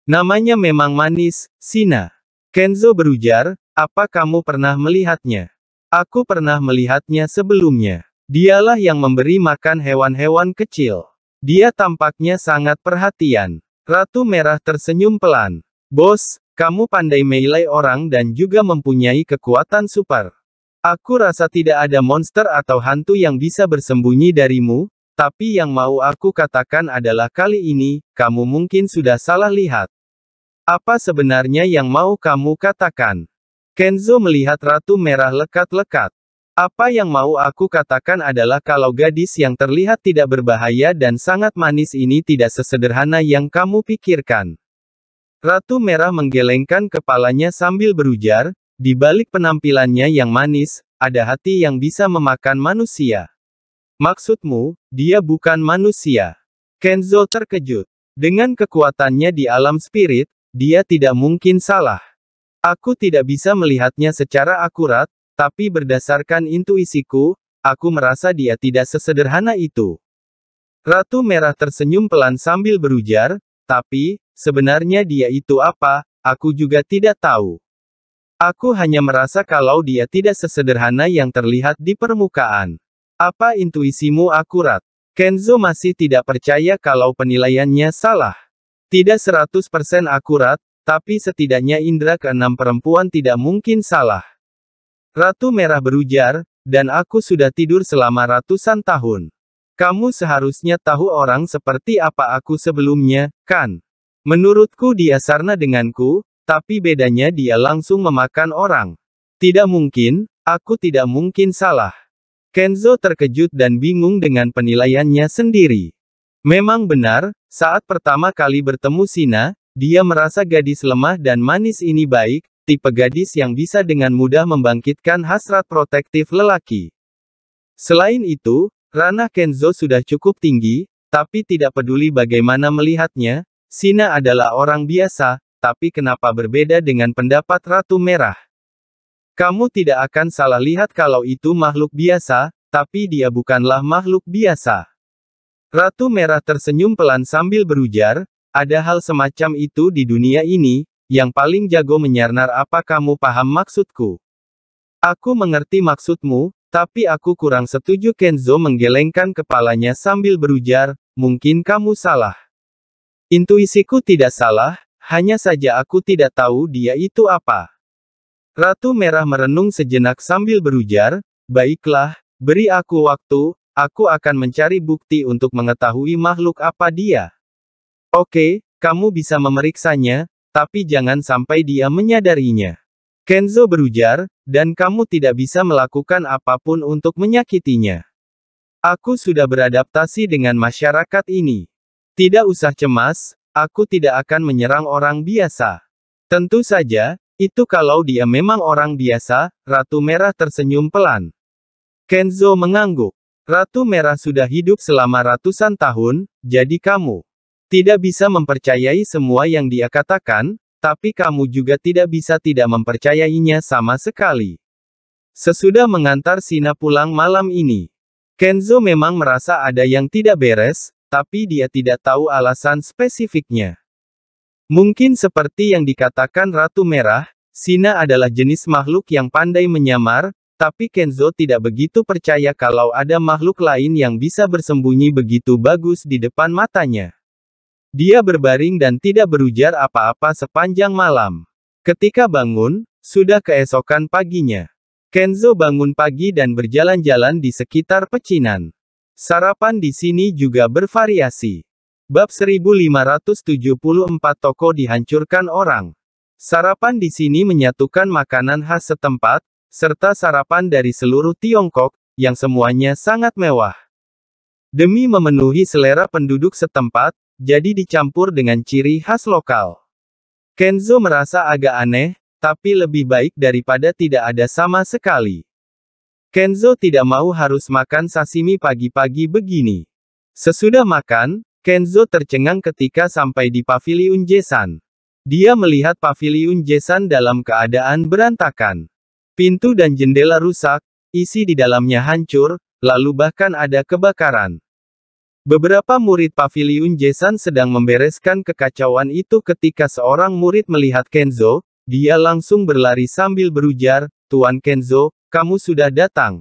Namanya memang manis, Sina. Kenzo berujar, apa kamu pernah melihatnya? Aku pernah melihatnya sebelumnya. Dialah yang memberi makan hewan-hewan kecil. Dia tampaknya sangat perhatian. Ratu Merah tersenyum pelan. Bos, kamu pandai melee orang dan juga mempunyai kekuatan super. Aku rasa tidak ada monster atau hantu yang bisa bersembunyi darimu, tapi yang mau aku katakan adalah kali ini, kamu mungkin sudah salah lihat. Apa sebenarnya yang mau kamu katakan? Kenzo melihat Ratu Merah lekat-lekat. Apa yang mau aku katakan adalah kalau gadis yang terlihat tidak berbahaya dan sangat manis ini tidak sesederhana yang kamu pikirkan. Ratu Merah menggelengkan kepalanya sambil berujar, di balik penampilannya yang manis, ada hati yang bisa memakan manusia. Maksudmu, dia bukan manusia. Kenzo terkejut. Dengan kekuatannya di alam spirit, dia tidak mungkin salah. Aku tidak bisa melihatnya secara akurat, tapi berdasarkan intuisiku, aku merasa dia tidak sesederhana itu. Ratu Merah tersenyum pelan sambil berujar, tapi, sebenarnya dia itu apa, aku juga tidak tahu. Aku hanya merasa kalau dia tidak sesederhana yang terlihat di permukaan. Apa intuisimu akurat? Kenzo masih tidak percaya kalau penilaiannya salah. Tidak 100% akurat, tapi setidaknya indera keenam perempuan tidak mungkin salah. Ratu Merah berujar, dan aku sudah tidur selama ratusan tahun. Kamu seharusnya tahu orang seperti apa aku sebelumnya, kan? Menurutku dia sarna denganku, tapi bedanya dia langsung memakan orang. Tidak mungkin, aku tidak mungkin salah. Kenzo terkejut dan bingung dengan penilaiannya sendiri. Memang benar, saat pertama kali bertemu Sina, dia merasa gadis lemah dan manis ini baik, tipe gadis yang bisa dengan mudah membangkitkan hasrat protektif lelaki. Selain itu, ranah Kenzo sudah cukup tinggi, tapi tidak peduli bagaimana melihatnya, Sina adalah orang biasa, tapi kenapa berbeda dengan pendapat Ratu Merah? Kamu tidak akan salah lihat kalau itu makhluk biasa, tapi dia bukanlah makhluk biasa. Ratu Merah tersenyum pelan sambil berujar, ada hal semacam itu di dunia ini, yang paling jago menyarnar apa kamu paham maksudku? Aku mengerti maksudmu, tapi aku kurang setuju Kenzo menggelengkan kepalanya sambil berujar, mungkin kamu salah. Intuisiku tidak salah, hanya saja aku tidak tahu dia itu apa. Ratu Merah merenung sejenak sambil berujar, baiklah, beri aku waktu, aku akan mencari bukti untuk mengetahui makhluk apa dia. Oke, kamu bisa memeriksanya, tapi jangan sampai dia menyadarinya. Kenzo berujar, dan kamu tidak bisa melakukan apapun untuk menyakitinya. Aku sudah beradaptasi dengan masyarakat ini. Tidak usah cemas, aku tidak akan menyerang orang biasa. Tentu saja, itu kalau dia memang orang biasa, Ratu Merah tersenyum pelan. Kenzo mengangguk. Ratu Merah sudah hidup selama ratusan tahun, jadi kamu tidak bisa mempercayai semua yang dia katakan, tapi kamu juga tidak bisa tidak mempercayainya sama sekali. Sesudah mengantar Sina pulang malam ini, Kenzo memang merasa ada yang tidak beres, tapi dia tidak tahu alasan spesifiknya. Mungkin seperti yang dikatakan Ratu Merah, Sina adalah jenis makhluk yang pandai menyamar, tapi Kenzo tidak begitu percaya kalau ada makhluk lain yang bisa bersembunyi begitu bagus di depan matanya. Dia berbaring dan tidak berujar apa-apa sepanjang malam. Ketika bangun, sudah keesokan paginya. Kenzo bangun pagi dan berjalan-jalan di sekitar pecinan. Sarapan di sini juga bervariasi. Bab 1574 toko dihancurkan orang. Sarapan di sini menyatukan makanan khas setempat, serta sarapan dari seluruh Tiongkok, yang semuanya sangat mewah. Demi memenuhi selera penduduk setempat, jadi dicampur dengan ciri khas lokal. Kenzo merasa agak aneh, tapi lebih baik daripada tidak ada sama sekali. Kenzo tidak mau harus makan sashimi pagi-pagi begini. Sesudah makan, Kenzo tercengang ketika sampai di paviliun Jesan. Dia melihat paviliun Jesan dalam keadaan berantakan. Pintu dan jendela rusak, isi di dalamnya hancur, lalu bahkan ada kebakaran. Beberapa murid pavilion Jason sedang membereskan kekacauan itu ketika seorang murid melihat Kenzo, dia langsung berlari sambil berujar, Tuan Kenzo, kamu sudah datang.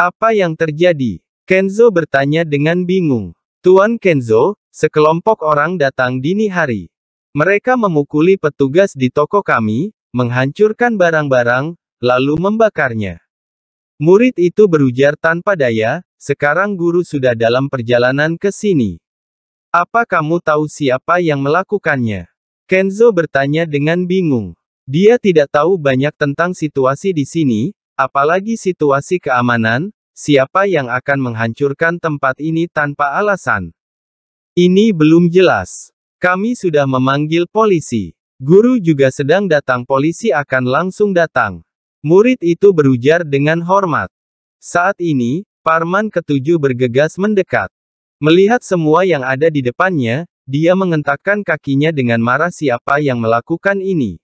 Apa yang terjadi? Kenzo bertanya dengan bingung. Tuan Kenzo, sekelompok orang datang dini hari. Mereka memukuli petugas di toko kami, menghancurkan barang-barang, lalu membakarnya. Murid itu berujar tanpa daya, sekarang guru sudah dalam perjalanan ke sini. Apa kamu tahu siapa yang melakukannya? Kenzo bertanya dengan bingung. Dia tidak tahu banyak tentang situasi di sini, apalagi situasi keamanan, siapa yang akan menghancurkan tempat ini tanpa alasan. Ini belum jelas. Kami sudah memanggil polisi. Guru juga sedang datang polisi akan langsung datang. Murid itu berujar dengan hormat. Saat ini, Parman ketujuh bergegas mendekat. Melihat semua yang ada di depannya, dia mengentakkan kakinya dengan marah siapa yang melakukan ini.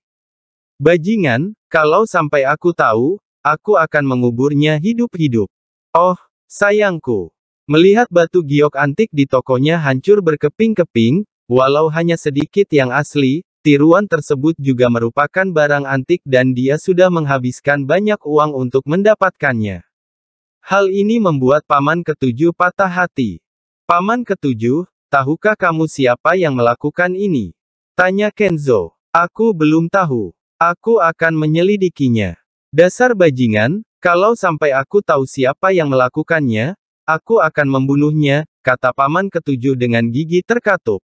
Bajingan, kalau sampai aku tahu, aku akan menguburnya hidup-hidup. Oh, sayangku. Melihat batu giok antik di tokonya hancur berkeping-keping, walau hanya sedikit yang asli, Tiruan tersebut juga merupakan barang antik dan dia sudah menghabiskan banyak uang untuk mendapatkannya. Hal ini membuat paman ketujuh patah hati. Paman ketujuh, tahukah kamu siapa yang melakukan ini? Tanya Kenzo. Aku belum tahu. Aku akan menyelidikinya. Dasar bajingan, kalau sampai aku tahu siapa yang melakukannya, aku akan membunuhnya, kata paman ketujuh dengan gigi terkatup.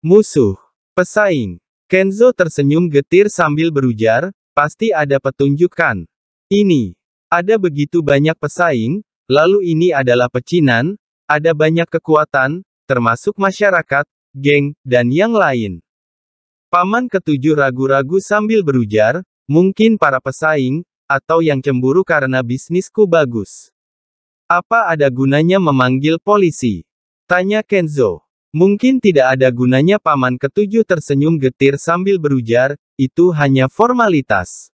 Musuh. Pesaing. Kenzo tersenyum getir sambil berujar, pasti ada petunjukan. Ini, ada begitu banyak pesaing, lalu ini adalah pecinan, ada banyak kekuatan, termasuk masyarakat, geng, dan yang lain. Paman ketujuh ragu-ragu sambil berujar, mungkin para pesaing, atau yang cemburu karena bisnisku bagus. Apa ada gunanya memanggil polisi? Tanya Kenzo. Mungkin tidak ada gunanya paman ketujuh tersenyum getir sambil berujar, itu hanya formalitas.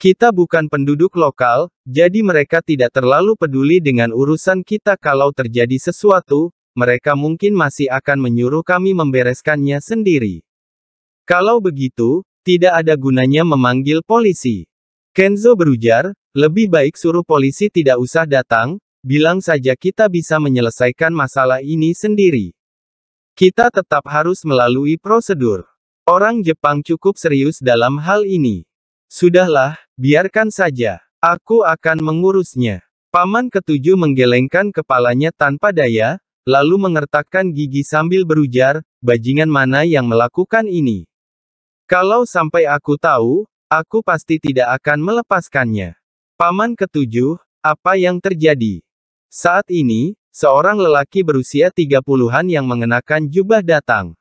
Kita bukan penduduk lokal, jadi mereka tidak terlalu peduli dengan urusan kita kalau terjadi sesuatu, mereka mungkin masih akan menyuruh kami membereskannya sendiri. Kalau begitu, tidak ada gunanya memanggil polisi. Kenzo berujar, lebih baik suruh polisi tidak usah datang, bilang saja kita bisa menyelesaikan masalah ini sendiri. Kita tetap harus melalui prosedur. Orang Jepang cukup serius dalam hal ini. Sudahlah, biarkan saja. Aku akan mengurusnya. Paman ketujuh menggelengkan kepalanya tanpa daya, lalu mengertakkan gigi sambil berujar, bajingan mana yang melakukan ini. Kalau sampai aku tahu, aku pasti tidak akan melepaskannya. Paman ketujuh, apa yang terjadi? Saat ini, Seorang lelaki berusia 30-an yang mengenakan jubah datang.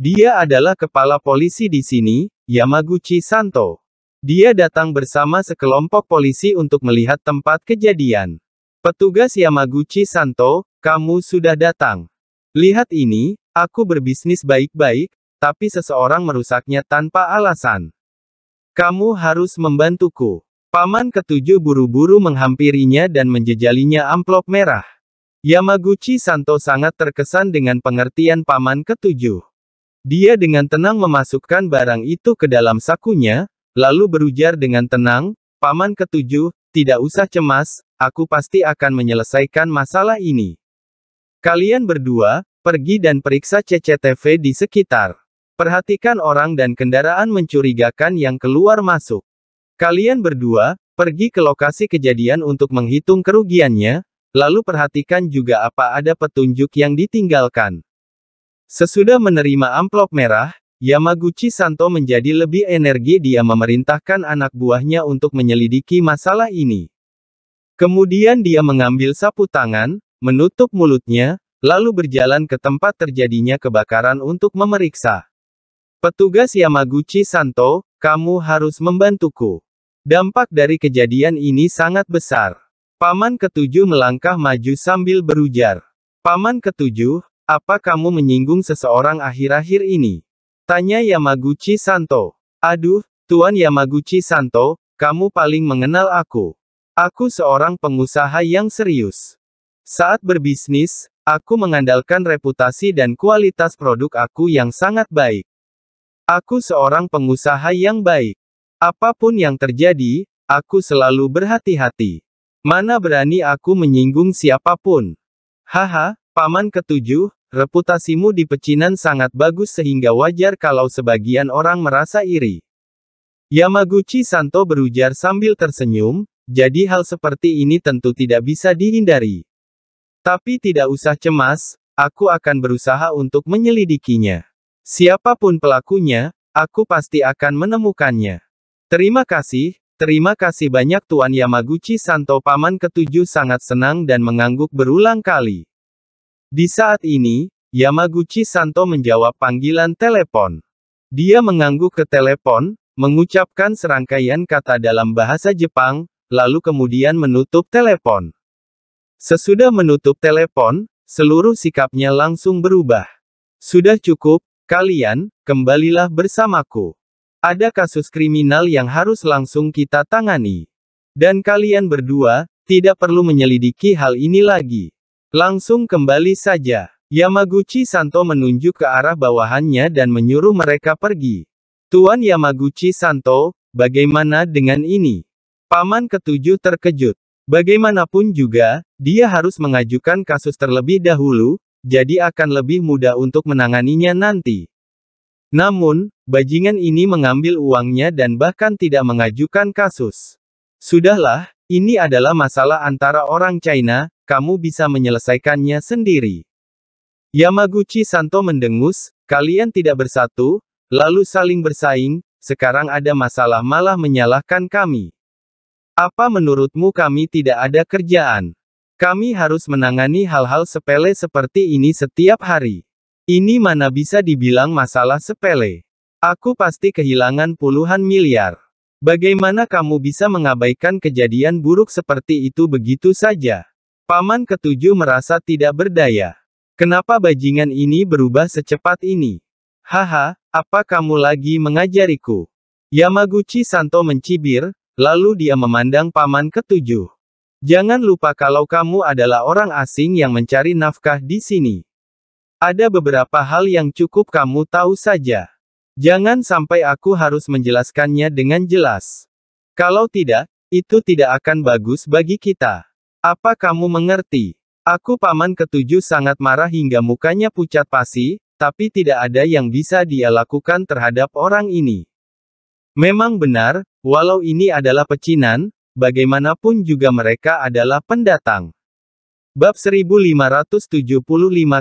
Dia adalah kepala polisi di sini, Yamaguchi Santo. Dia datang bersama sekelompok polisi untuk melihat tempat kejadian. Petugas Yamaguchi Santo, kamu sudah datang. Lihat ini, aku berbisnis baik-baik, tapi seseorang merusaknya tanpa alasan. Kamu harus membantuku. Paman ketujuh buru-buru menghampirinya dan menjejalinya amplop merah. Yamaguchi Santo sangat terkesan dengan pengertian paman ketujuh. Dia dengan tenang memasukkan barang itu ke dalam sakunya, lalu berujar dengan tenang, Paman ketujuh, tidak usah cemas, aku pasti akan menyelesaikan masalah ini. Kalian berdua, pergi dan periksa CCTV di sekitar. Perhatikan orang dan kendaraan mencurigakan yang keluar masuk. Kalian berdua, pergi ke lokasi kejadian untuk menghitung kerugiannya, Lalu perhatikan juga apa ada petunjuk yang ditinggalkan. Sesudah menerima amplop merah, Yamaguchi Santo menjadi lebih energi dia memerintahkan anak buahnya untuk menyelidiki masalah ini. Kemudian dia mengambil sapu tangan, menutup mulutnya, lalu berjalan ke tempat terjadinya kebakaran untuk memeriksa. Petugas Yamaguchi Santo, kamu harus membantuku. Dampak dari kejadian ini sangat besar. Paman ketujuh melangkah maju sambil berujar. Paman ketujuh, apa kamu menyinggung seseorang akhir-akhir ini? Tanya Yamaguchi Santo. Aduh, Tuan Yamaguchi Santo, kamu paling mengenal aku. Aku seorang pengusaha yang serius. Saat berbisnis, aku mengandalkan reputasi dan kualitas produk aku yang sangat baik. Aku seorang pengusaha yang baik. Apapun yang terjadi, aku selalu berhati-hati. Mana berani aku menyinggung siapapun? Haha, paman ketujuh, reputasimu di pecinan sangat bagus sehingga wajar kalau sebagian orang merasa iri. Yamaguchi Santo berujar sambil tersenyum, jadi hal seperti ini tentu tidak bisa dihindari. Tapi tidak usah cemas, aku akan berusaha untuk menyelidikinya. Siapapun pelakunya, aku pasti akan menemukannya. Terima kasih, Terima kasih banyak Tuan Yamaguchi Santo Paman ketujuh sangat senang dan mengangguk berulang kali. Di saat ini, Yamaguchi Santo menjawab panggilan telepon. Dia mengangguk ke telepon, mengucapkan serangkaian kata dalam bahasa Jepang, lalu kemudian menutup telepon. Sesudah menutup telepon, seluruh sikapnya langsung berubah. Sudah cukup, kalian, kembalilah bersamaku. Ada kasus kriminal yang harus langsung kita tangani. Dan kalian berdua, tidak perlu menyelidiki hal ini lagi. Langsung kembali saja. Yamaguchi Santo menunjuk ke arah bawahannya dan menyuruh mereka pergi. Tuan Yamaguchi Santo, bagaimana dengan ini? Paman ketujuh terkejut. Bagaimanapun juga, dia harus mengajukan kasus terlebih dahulu, jadi akan lebih mudah untuk menanganinya nanti. Namun, bajingan ini mengambil uangnya dan bahkan tidak mengajukan kasus. Sudahlah, ini adalah masalah antara orang China, kamu bisa menyelesaikannya sendiri. Yamaguchi Santo mendengus, kalian tidak bersatu, lalu saling bersaing, sekarang ada masalah malah menyalahkan kami. Apa menurutmu kami tidak ada kerjaan? Kami harus menangani hal-hal sepele seperti ini setiap hari. Ini mana bisa dibilang masalah sepele. Aku pasti kehilangan puluhan miliar. Bagaimana kamu bisa mengabaikan kejadian buruk seperti itu begitu saja? Paman ketujuh merasa tidak berdaya. Kenapa bajingan ini berubah secepat ini? Haha, apa kamu lagi mengajariku? Yamaguchi Santo mencibir, lalu dia memandang paman ketujuh. Jangan lupa kalau kamu adalah orang asing yang mencari nafkah di sini. Ada beberapa hal yang cukup kamu tahu saja. Jangan sampai aku harus menjelaskannya dengan jelas. Kalau tidak, itu tidak akan bagus bagi kita. Apa kamu mengerti? Aku paman ketujuh sangat marah hingga mukanya pucat pasi, tapi tidak ada yang bisa dia lakukan terhadap orang ini. Memang benar, walau ini adalah pecinan, bagaimanapun juga mereka adalah pendatang. Bab 1575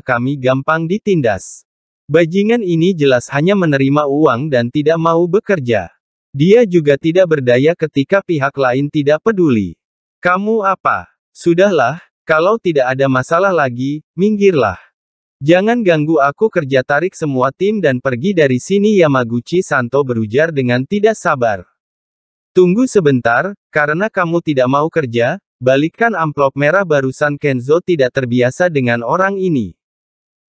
kami gampang ditindas. Bajingan ini jelas hanya menerima uang dan tidak mau bekerja. Dia juga tidak berdaya ketika pihak lain tidak peduli. Kamu apa? Sudahlah, kalau tidak ada masalah lagi, minggirlah. Jangan ganggu aku kerja tarik semua tim dan pergi dari sini Yamaguchi Santo berujar dengan tidak sabar. Tunggu sebentar, karena kamu tidak mau kerja, Balikkan amplop merah barusan Kenzo tidak terbiasa dengan orang ini.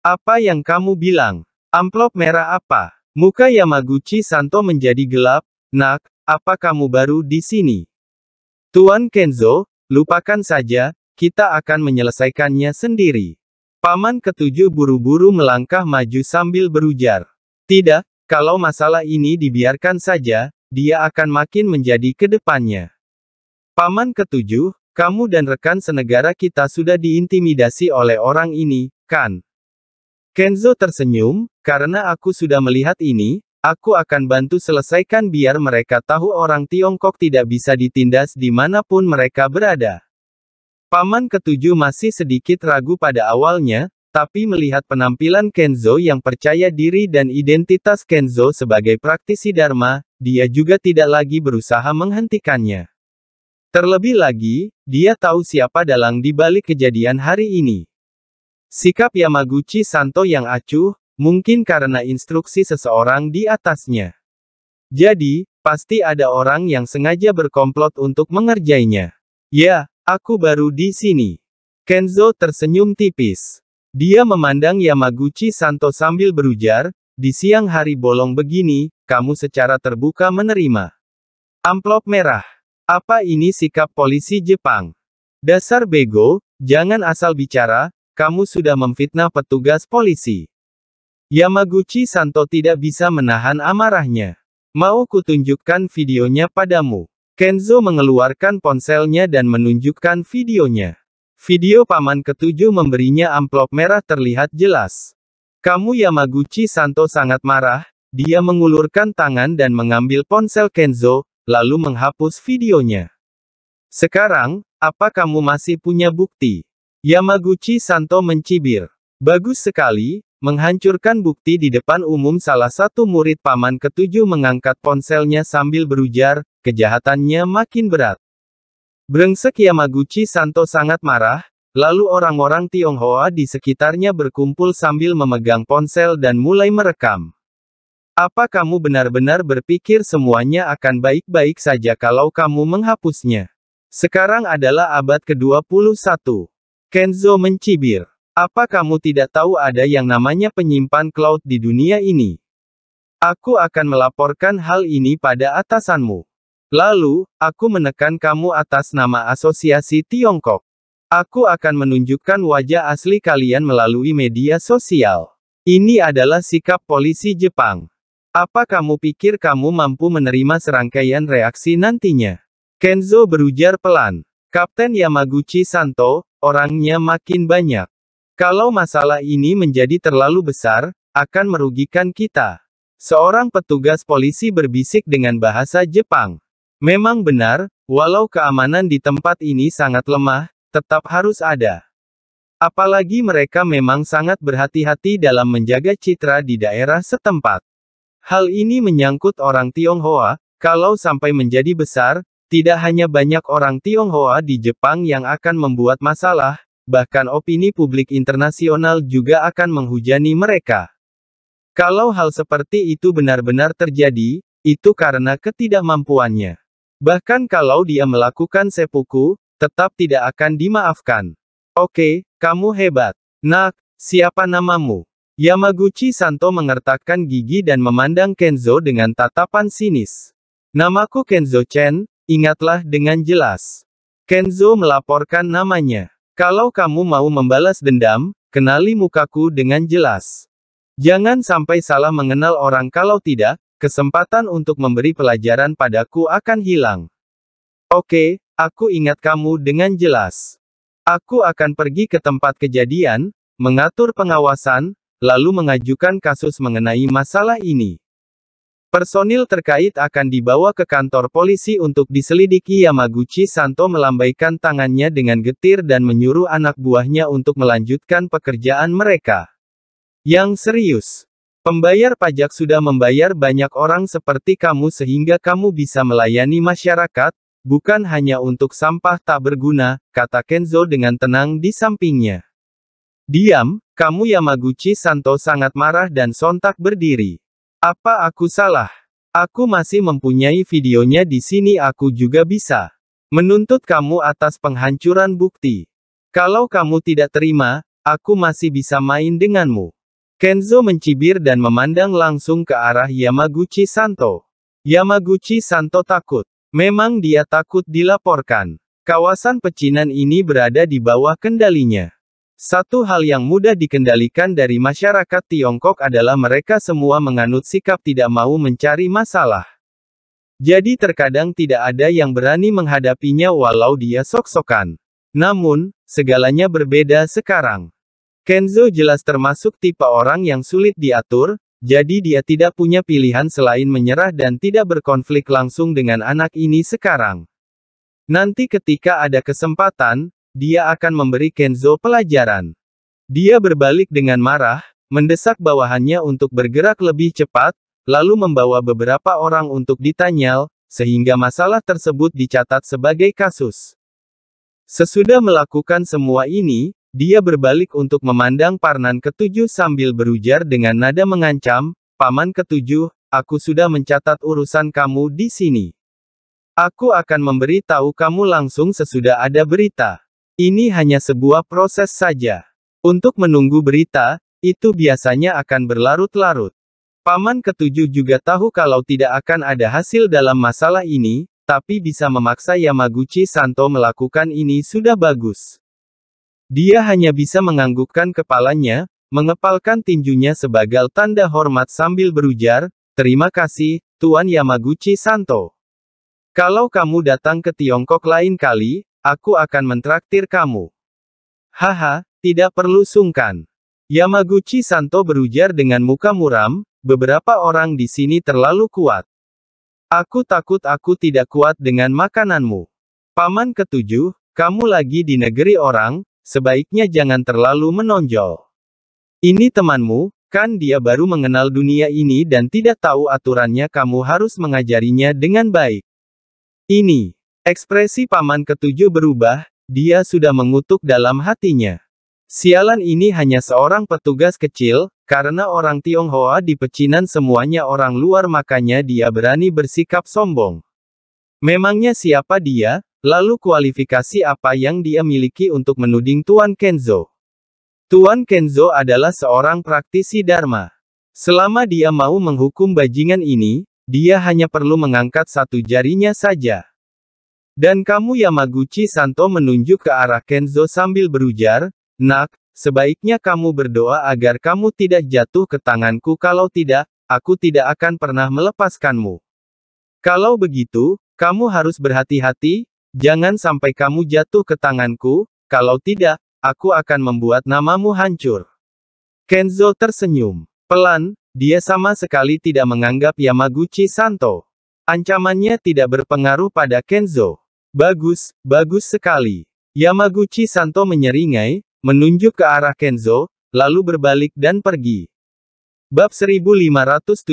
Apa yang kamu bilang? Amplop merah apa? Muka Yamaguchi Santo menjadi gelap, nak, apa kamu baru di sini? Tuan Kenzo, lupakan saja, kita akan menyelesaikannya sendiri. Paman ketujuh buru-buru melangkah maju sambil berujar. Tidak, kalau masalah ini dibiarkan saja, dia akan makin menjadi ke depannya. Paman ketujuh, kamu dan rekan senegara kita sudah diintimidasi oleh orang ini, kan? Kenzo tersenyum, karena aku sudah melihat ini, aku akan bantu selesaikan biar mereka tahu orang Tiongkok tidak bisa ditindas dimanapun mereka berada. Paman ketujuh masih sedikit ragu pada awalnya, tapi melihat penampilan Kenzo yang percaya diri dan identitas Kenzo sebagai praktisi Dharma, dia juga tidak lagi berusaha menghentikannya. Terlebih lagi, dia tahu siapa dalang di balik kejadian hari ini. Sikap Yamaguchi Santo yang acuh, mungkin karena instruksi seseorang di atasnya. Jadi, pasti ada orang yang sengaja berkomplot untuk mengerjainya. Ya, aku baru di sini. Kenzo tersenyum tipis. Dia memandang Yamaguchi Santo sambil berujar, di siang hari bolong begini, kamu secara terbuka menerima amplop merah. Apa ini sikap polisi Jepang? Dasar bego, jangan asal bicara, kamu sudah memfitnah petugas polisi. Yamaguchi Santo tidak bisa menahan amarahnya. Mau kutunjukkan videonya padamu. Kenzo mengeluarkan ponselnya dan menunjukkan videonya. Video paman ketujuh memberinya amplop merah terlihat jelas. Kamu Yamaguchi Santo sangat marah, dia mengulurkan tangan dan mengambil ponsel Kenzo, lalu menghapus videonya. Sekarang, apa kamu masih punya bukti? Yamaguchi Santo mencibir. Bagus sekali, menghancurkan bukti di depan umum salah satu murid paman ketujuh mengangkat ponselnya sambil berujar, kejahatannya makin berat. Brengsek Yamaguchi Santo sangat marah, lalu orang-orang Tionghoa di sekitarnya berkumpul sambil memegang ponsel dan mulai merekam. Apa kamu benar-benar berpikir semuanya akan baik-baik saja kalau kamu menghapusnya? Sekarang adalah abad ke-21. Kenzo mencibir. Apa kamu tidak tahu ada yang namanya penyimpan cloud di dunia ini? Aku akan melaporkan hal ini pada atasanmu. Lalu, aku menekan kamu atas nama asosiasi Tiongkok. Aku akan menunjukkan wajah asli kalian melalui media sosial. Ini adalah sikap polisi Jepang. Apa kamu pikir kamu mampu menerima serangkaian reaksi nantinya? Kenzo berujar pelan. Kapten Yamaguchi Santo, orangnya makin banyak. Kalau masalah ini menjadi terlalu besar, akan merugikan kita. Seorang petugas polisi berbisik dengan bahasa Jepang. Memang benar, walau keamanan di tempat ini sangat lemah, tetap harus ada. Apalagi mereka memang sangat berhati-hati dalam menjaga citra di daerah setempat. Hal ini menyangkut orang Tionghoa, kalau sampai menjadi besar, tidak hanya banyak orang Tionghoa di Jepang yang akan membuat masalah, bahkan opini publik internasional juga akan menghujani mereka. Kalau hal seperti itu benar-benar terjadi, itu karena ketidakmampuannya. Bahkan kalau dia melakukan sepuku, tetap tidak akan dimaafkan. Oke, kamu hebat. Nak, siapa namamu? Yamaguchi Santo mengertakkan gigi dan memandang Kenzo dengan tatapan sinis. Namaku Kenzo Chen, ingatlah dengan jelas. Kenzo melaporkan namanya. Kalau kamu mau membalas dendam, kenali mukaku dengan jelas. Jangan sampai salah mengenal orang kalau tidak, kesempatan untuk memberi pelajaran padaku akan hilang. Oke, aku ingat kamu dengan jelas. Aku akan pergi ke tempat kejadian, mengatur pengawasan, lalu mengajukan kasus mengenai masalah ini. Personil terkait akan dibawa ke kantor polisi untuk diselidiki Yamaguchi Santo melambaikan tangannya dengan getir dan menyuruh anak buahnya untuk melanjutkan pekerjaan mereka. Yang serius, pembayar pajak sudah membayar banyak orang seperti kamu sehingga kamu bisa melayani masyarakat, bukan hanya untuk sampah tak berguna, kata Kenzo dengan tenang di sampingnya. Diam, kamu Yamaguchi Santo sangat marah dan sontak berdiri. Apa aku salah? Aku masih mempunyai videonya di sini aku juga bisa. Menuntut kamu atas penghancuran bukti. Kalau kamu tidak terima, aku masih bisa main denganmu. Kenzo mencibir dan memandang langsung ke arah Yamaguchi Santo. Yamaguchi Santo takut. Memang dia takut dilaporkan. Kawasan pecinan ini berada di bawah kendalinya. Satu hal yang mudah dikendalikan dari masyarakat Tiongkok adalah mereka semua menganut sikap tidak mau mencari masalah. Jadi terkadang tidak ada yang berani menghadapinya walau dia sok-sokan. Namun, segalanya berbeda sekarang. Kenzo jelas termasuk tipe orang yang sulit diatur, jadi dia tidak punya pilihan selain menyerah dan tidak berkonflik langsung dengan anak ini sekarang. Nanti ketika ada kesempatan, dia akan memberi Kenzo pelajaran. Dia berbalik dengan marah, mendesak bawahannya untuk bergerak lebih cepat, lalu membawa beberapa orang untuk ditanyal, sehingga masalah tersebut dicatat sebagai kasus. Sesudah melakukan semua ini, dia berbalik untuk memandang Parnan ketujuh sambil berujar dengan nada mengancam, Paman ketujuh, aku sudah mencatat urusan kamu di sini. Aku akan memberi tahu kamu langsung sesudah ada berita. Ini hanya sebuah proses saja. Untuk menunggu berita, itu biasanya akan berlarut-larut. Paman ketujuh juga tahu kalau tidak akan ada hasil dalam masalah ini, tapi bisa memaksa Yamaguchi Santo melakukan ini sudah bagus. Dia hanya bisa menganggukkan kepalanya, mengepalkan tinjunya sebagai tanda hormat sambil berujar, Terima kasih, Tuan Yamaguchi Santo. Kalau kamu datang ke Tiongkok lain kali, Aku akan mentraktir kamu. Haha, tidak perlu sungkan. Yamaguchi Santo berujar dengan muka muram, beberapa orang di sini terlalu kuat. Aku takut aku tidak kuat dengan makananmu. Paman ketujuh, kamu lagi di negeri orang, sebaiknya jangan terlalu menonjol. Ini temanmu, Kan dia baru mengenal dunia ini dan tidak tahu aturannya kamu harus mengajarinya dengan baik. Ini. Ekspresi paman ketujuh berubah, dia sudah mengutuk dalam hatinya. Sialan ini hanya seorang petugas kecil, karena orang Tionghoa di pecinan semuanya orang luar makanya dia berani bersikap sombong. Memangnya siapa dia, lalu kualifikasi apa yang dia miliki untuk menuding Tuan Kenzo. Tuan Kenzo adalah seorang praktisi Dharma. Selama dia mau menghukum bajingan ini, dia hanya perlu mengangkat satu jarinya saja. Dan kamu Yamaguchi Santo menunjuk ke arah Kenzo sambil berujar, Nak, sebaiknya kamu berdoa agar kamu tidak jatuh ke tanganku kalau tidak, aku tidak akan pernah melepaskanmu. Kalau begitu, kamu harus berhati-hati, jangan sampai kamu jatuh ke tanganku, kalau tidak, aku akan membuat namamu hancur. Kenzo tersenyum. Pelan, dia sama sekali tidak menganggap Yamaguchi Santo. Ancamannya tidak berpengaruh pada Kenzo. Bagus, bagus sekali. Yamaguchi Santo menyeringai, menunjuk ke arah Kenzo, lalu berbalik dan pergi. Bab 1576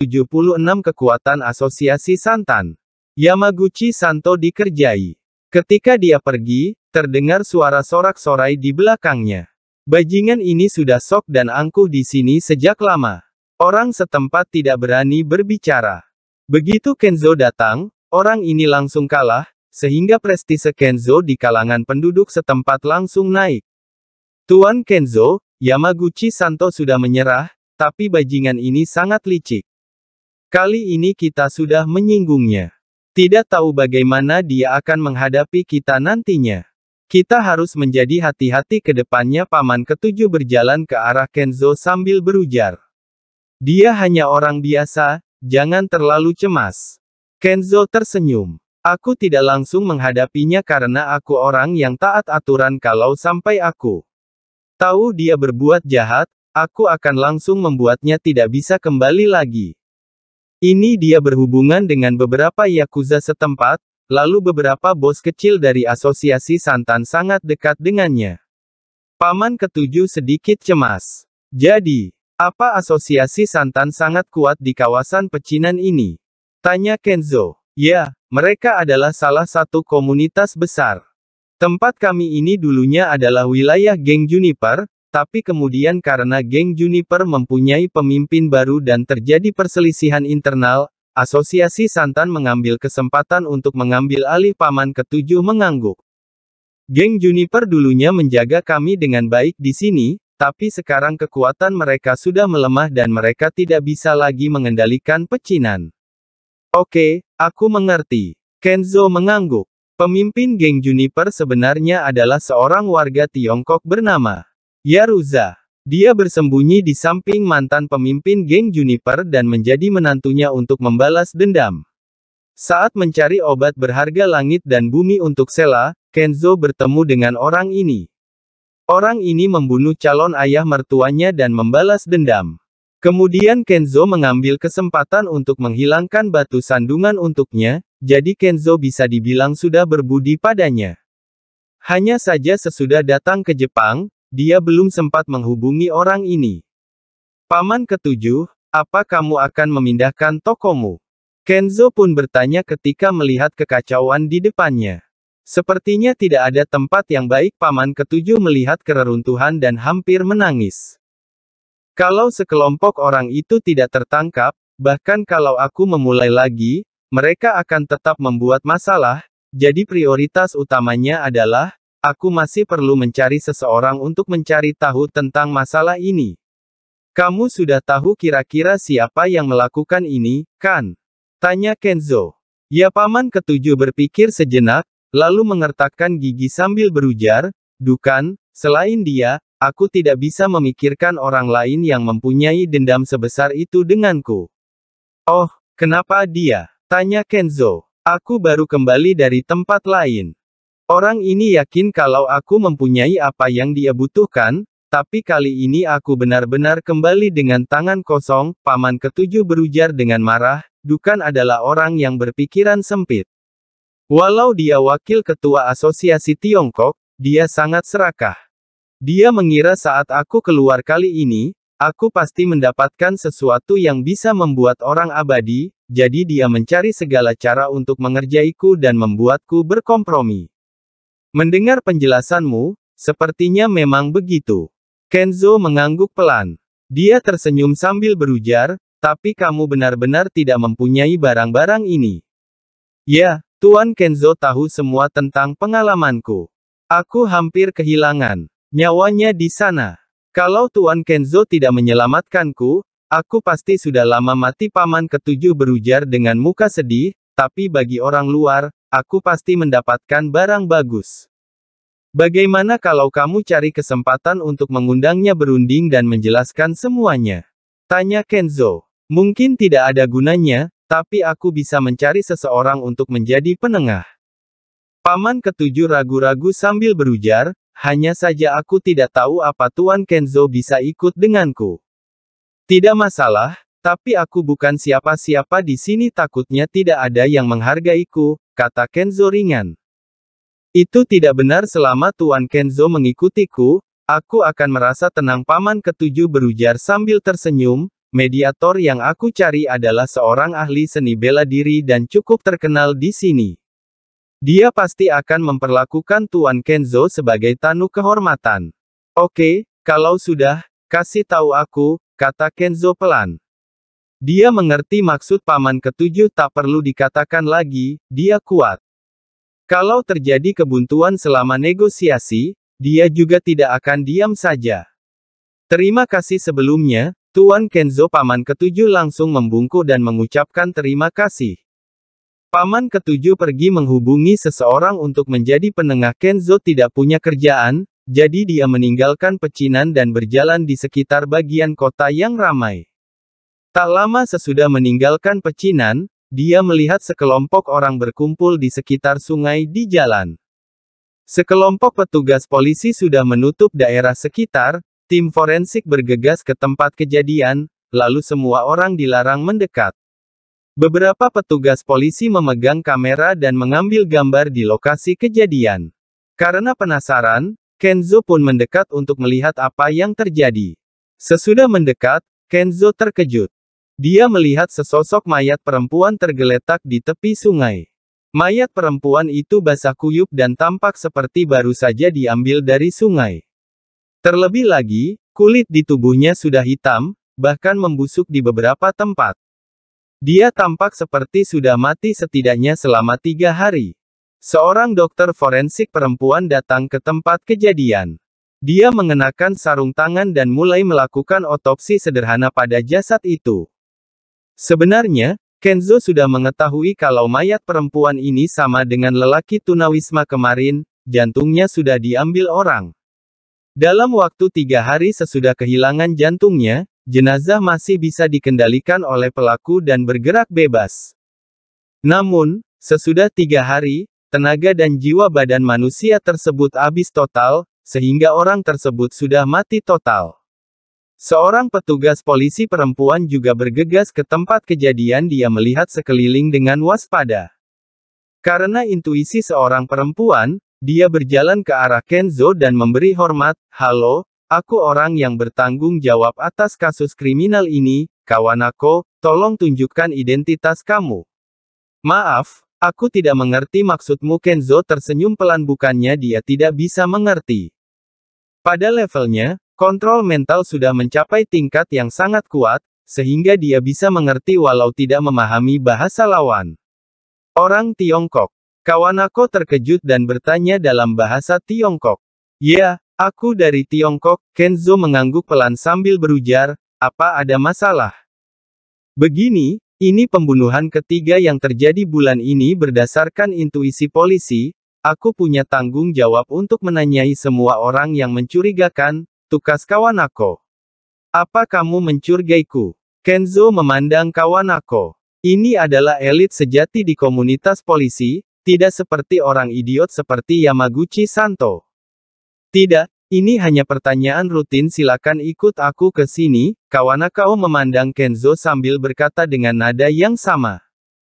Kekuatan Asosiasi Santan Yamaguchi Santo dikerjai. Ketika dia pergi, terdengar suara sorak-sorai di belakangnya. Bajingan ini sudah sok dan angkuh di sini sejak lama. Orang setempat tidak berani berbicara. Begitu Kenzo datang, orang ini langsung kalah, sehingga prestise Kenzo di kalangan penduduk setempat langsung naik. Tuan Kenzo, Yamaguchi Santo sudah menyerah, tapi bajingan ini sangat licik. Kali ini kita sudah menyinggungnya. Tidak tahu bagaimana dia akan menghadapi kita nantinya. Kita harus menjadi hati-hati ke depannya paman ketujuh berjalan ke arah Kenzo sambil berujar. Dia hanya orang biasa, jangan terlalu cemas. Kenzo tersenyum. Aku tidak langsung menghadapinya karena aku orang yang taat aturan kalau sampai aku tahu dia berbuat jahat, aku akan langsung membuatnya tidak bisa kembali lagi. Ini dia berhubungan dengan beberapa Yakuza setempat, lalu beberapa bos kecil dari asosiasi santan sangat dekat dengannya. Paman ketujuh sedikit cemas. Jadi, apa asosiasi santan sangat kuat di kawasan pecinan ini? Tanya Kenzo. Ya, mereka adalah salah satu komunitas besar. Tempat kami ini dulunya adalah wilayah geng Juniper, tapi kemudian karena geng Juniper mempunyai pemimpin baru dan terjadi perselisihan internal, Asosiasi Santan mengambil kesempatan untuk mengambil alih paman ketujuh mengangguk. Geng Juniper dulunya menjaga kami dengan baik di sini, tapi sekarang kekuatan mereka sudah melemah dan mereka tidak bisa lagi mengendalikan pecinan. Oke, aku mengerti. Kenzo mengangguk. Pemimpin geng Juniper sebenarnya adalah seorang warga Tiongkok bernama Yaruza. Dia bersembunyi di samping mantan pemimpin geng Juniper dan menjadi menantunya untuk membalas dendam. Saat mencari obat berharga langit dan bumi untuk Sela, Kenzo bertemu dengan orang ini. Orang ini membunuh calon ayah mertuanya dan membalas dendam. Kemudian Kenzo mengambil kesempatan untuk menghilangkan batu sandungan untuknya, jadi Kenzo bisa dibilang sudah berbudi padanya. Hanya saja sesudah datang ke Jepang, dia belum sempat menghubungi orang ini. Paman ketujuh, apa kamu akan memindahkan tokomu? Kenzo pun bertanya ketika melihat kekacauan di depannya. Sepertinya tidak ada tempat yang baik paman ketujuh melihat kereruntuhan dan hampir menangis. Kalau sekelompok orang itu tidak tertangkap, bahkan kalau aku memulai lagi, mereka akan tetap membuat masalah, jadi prioritas utamanya adalah, aku masih perlu mencari seseorang untuk mencari tahu tentang masalah ini. Kamu sudah tahu kira-kira siapa yang melakukan ini, kan? Tanya Kenzo. Ya paman ketujuh berpikir sejenak, lalu mengertakkan gigi sambil berujar, Dukan, selain dia, Aku tidak bisa memikirkan orang lain yang mempunyai dendam sebesar itu denganku. Oh, kenapa dia? Tanya Kenzo. Aku baru kembali dari tempat lain. Orang ini yakin kalau aku mempunyai apa yang dia butuhkan, tapi kali ini aku benar-benar kembali dengan tangan kosong, paman ketujuh berujar dengan marah, Dukan adalah orang yang berpikiran sempit. Walau dia wakil ketua asosiasi Tiongkok, dia sangat serakah. Dia mengira saat aku keluar kali ini, aku pasti mendapatkan sesuatu yang bisa membuat orang abadi, jadi dia mencari segala cara untuk mengerjaiku dan membuatku berkompromi. Mendengar penjelasanmu, sepertinya memang begitu. Kenzo mengangguk pelan. Dia tersenyum sambil berujar, tapi kamu benar-benar tidak mempunyai barang-barang ini. Ya, Tuan Kenzo tahu semua tentang pengalamanku. Aku hampir kehilangan. Nyawanya di sana. Kalau Tuan Kenzo tidak menyelamatkanku, aku pasti sudah lama mati paman ketujuh berujar dengan muka sedih, tapi bagi orang luar, aku pasti mendapatkan barang bagus. Bagaimana kalau kamu cari kesempatan untuk mengundangnya berunding dan menjelaskan semuanya? Tanya Kenzo. Mungkin tidak ada gunanya, tapi aku bisa mencari seseorang untuk menjadi penengah. Paman ketujuh ragu-ragu sambil berujar, hanya saja aku tidak tahu apa Tuan Kenzo bisa ikut denganku. Tidak masalah, tapi aku bukan siapa-siapa di sini takutnya tidak ada yang menghargaiku, kata Kenzo ringan. Itu tidak benar selama Tuan Kenzo mengikutiku, aku akan merasa tenang paman ketujuh berujar sambil tersenyum, mediator yang aku cari adalah seorang ahli seni bela diri dan cukup terkenal di sini. Dia pasti akan memperlakukan Tuan Kenzo sebagai tanu kehormatan. Oke, kalau sudah, kasih tahu aku, kata Kenzo pelan. Dia mengerti maksud paman ketujuh tak perlu dikatakan lagi, dia kuat. Kalau terjadi kebuntuan selama negosiasi, dia juga tidak akan diam saja. Terima kasih sebelumnya, Tuan Kenzo paman ketujuh langsung membungkuk dan mengucapkan terima kasih. Paman ketujuh pergi menghubungi seseorang untuk menjadi penengah Kenzo tidak punya kerjaan, jadi dia meninggalkan pecinan dan berjalan di sekitar bagian kota yang ramai. Tak lama sesudah meninggalkan pecinan, dia melihat sekelompok orang berkumpul di sekitar sungai di jalan. Sekelompok petugas polisi sudah menutup daerah sekitar, tim forensik bergegas ke tempat kejadian, lalu semua orang dilarang mendekat. Beberapa petugas polisi memegang kamera dan mengambil gambar di lokasi kejadian. Karena penasaran, Kenzo pun mendekat untuk melihat apa yang terjadi. Sesudah mendekat, Kenzo terkejut. Dia melihat sesosok mayat perempuan tergeletak di tepi sungai. Mayat perempuan itu basah kuyup dan tampak seperti baru saja diambil dari sungai. Terlebih lagi, kulit di tubuhnya sudah hitam, bahkan membusuk di beberapa tempat. Dia tampak seperti sudah mati setidaknya selama tiga hari. Seorang dokter forensik perempuan datang ke tempat kejadian. Dia mengenakan sarung tangan dan mulai melakukan otopsi sederhana pada jasad itu. Sebenarnya, Kenzo sudah mengetahui kalau mayat perempuan ini sama dengan lelaki tunawisma kemarin, jantungnya sudah diambil orang. Dalam waktu tiga hari sesudah kehilangan jantungnya, jenazah masih bisa dikendalikan oleh pelaku dan bergerak bebas. Namun, sesudah tiga hari, tenaga dan jiwa badan manusia tersebut habis total, sehingga orang tersebut sudah mati total. Seorang petugas polisi perempuan juga bergegas ke tempat kejadian dia melihat sekeliling dengan waspada. Karena intuisi seorang perempuan, dia berjalan ke arah Kenzo dan memberi hormat, Halo, Aku orang yang bertanggung jawab atas kasus kriminal ini, kawan aku, tolong tunjukkan identitas kamu. Maaf, aku tidak mengerti maksudmu Kenzo tersenyum pelan bukannya dia tidak bisa mengerti. Pada levelnya, kontrol mental sudah mencapai tingkat yang sangat kuat, sehingga dia bisa mengerti walau tidak memahami bahasa lawan. Orang Tiongkok. Kawanako terkejut dan bertanya dalam bahasa Tiongkok. Ya, Aku dari Tiongkok, Kenzo mengangguk pelan sambil berujar, apa ada masalah? Begini, ini pembunuhan ketiga yang terjadi bulan ini berdasarkan intuisi polisi, aku punya tanggung jawab untuk menanyai semua orang yang mencurigakan, tukas kawan aku. Apa kamu mencurigaiku? Kenzo memandang kawan aku. Ini adalah elit sejati di komunitas polisi, tidak seperti orang idiot seperti Yamaguchi Santo. Tidak, ini hanya pertanyaan rutin silakan ikut aku ke sini, Kawanakao memandang Kenzo sambil berkata dengan nada yang sama.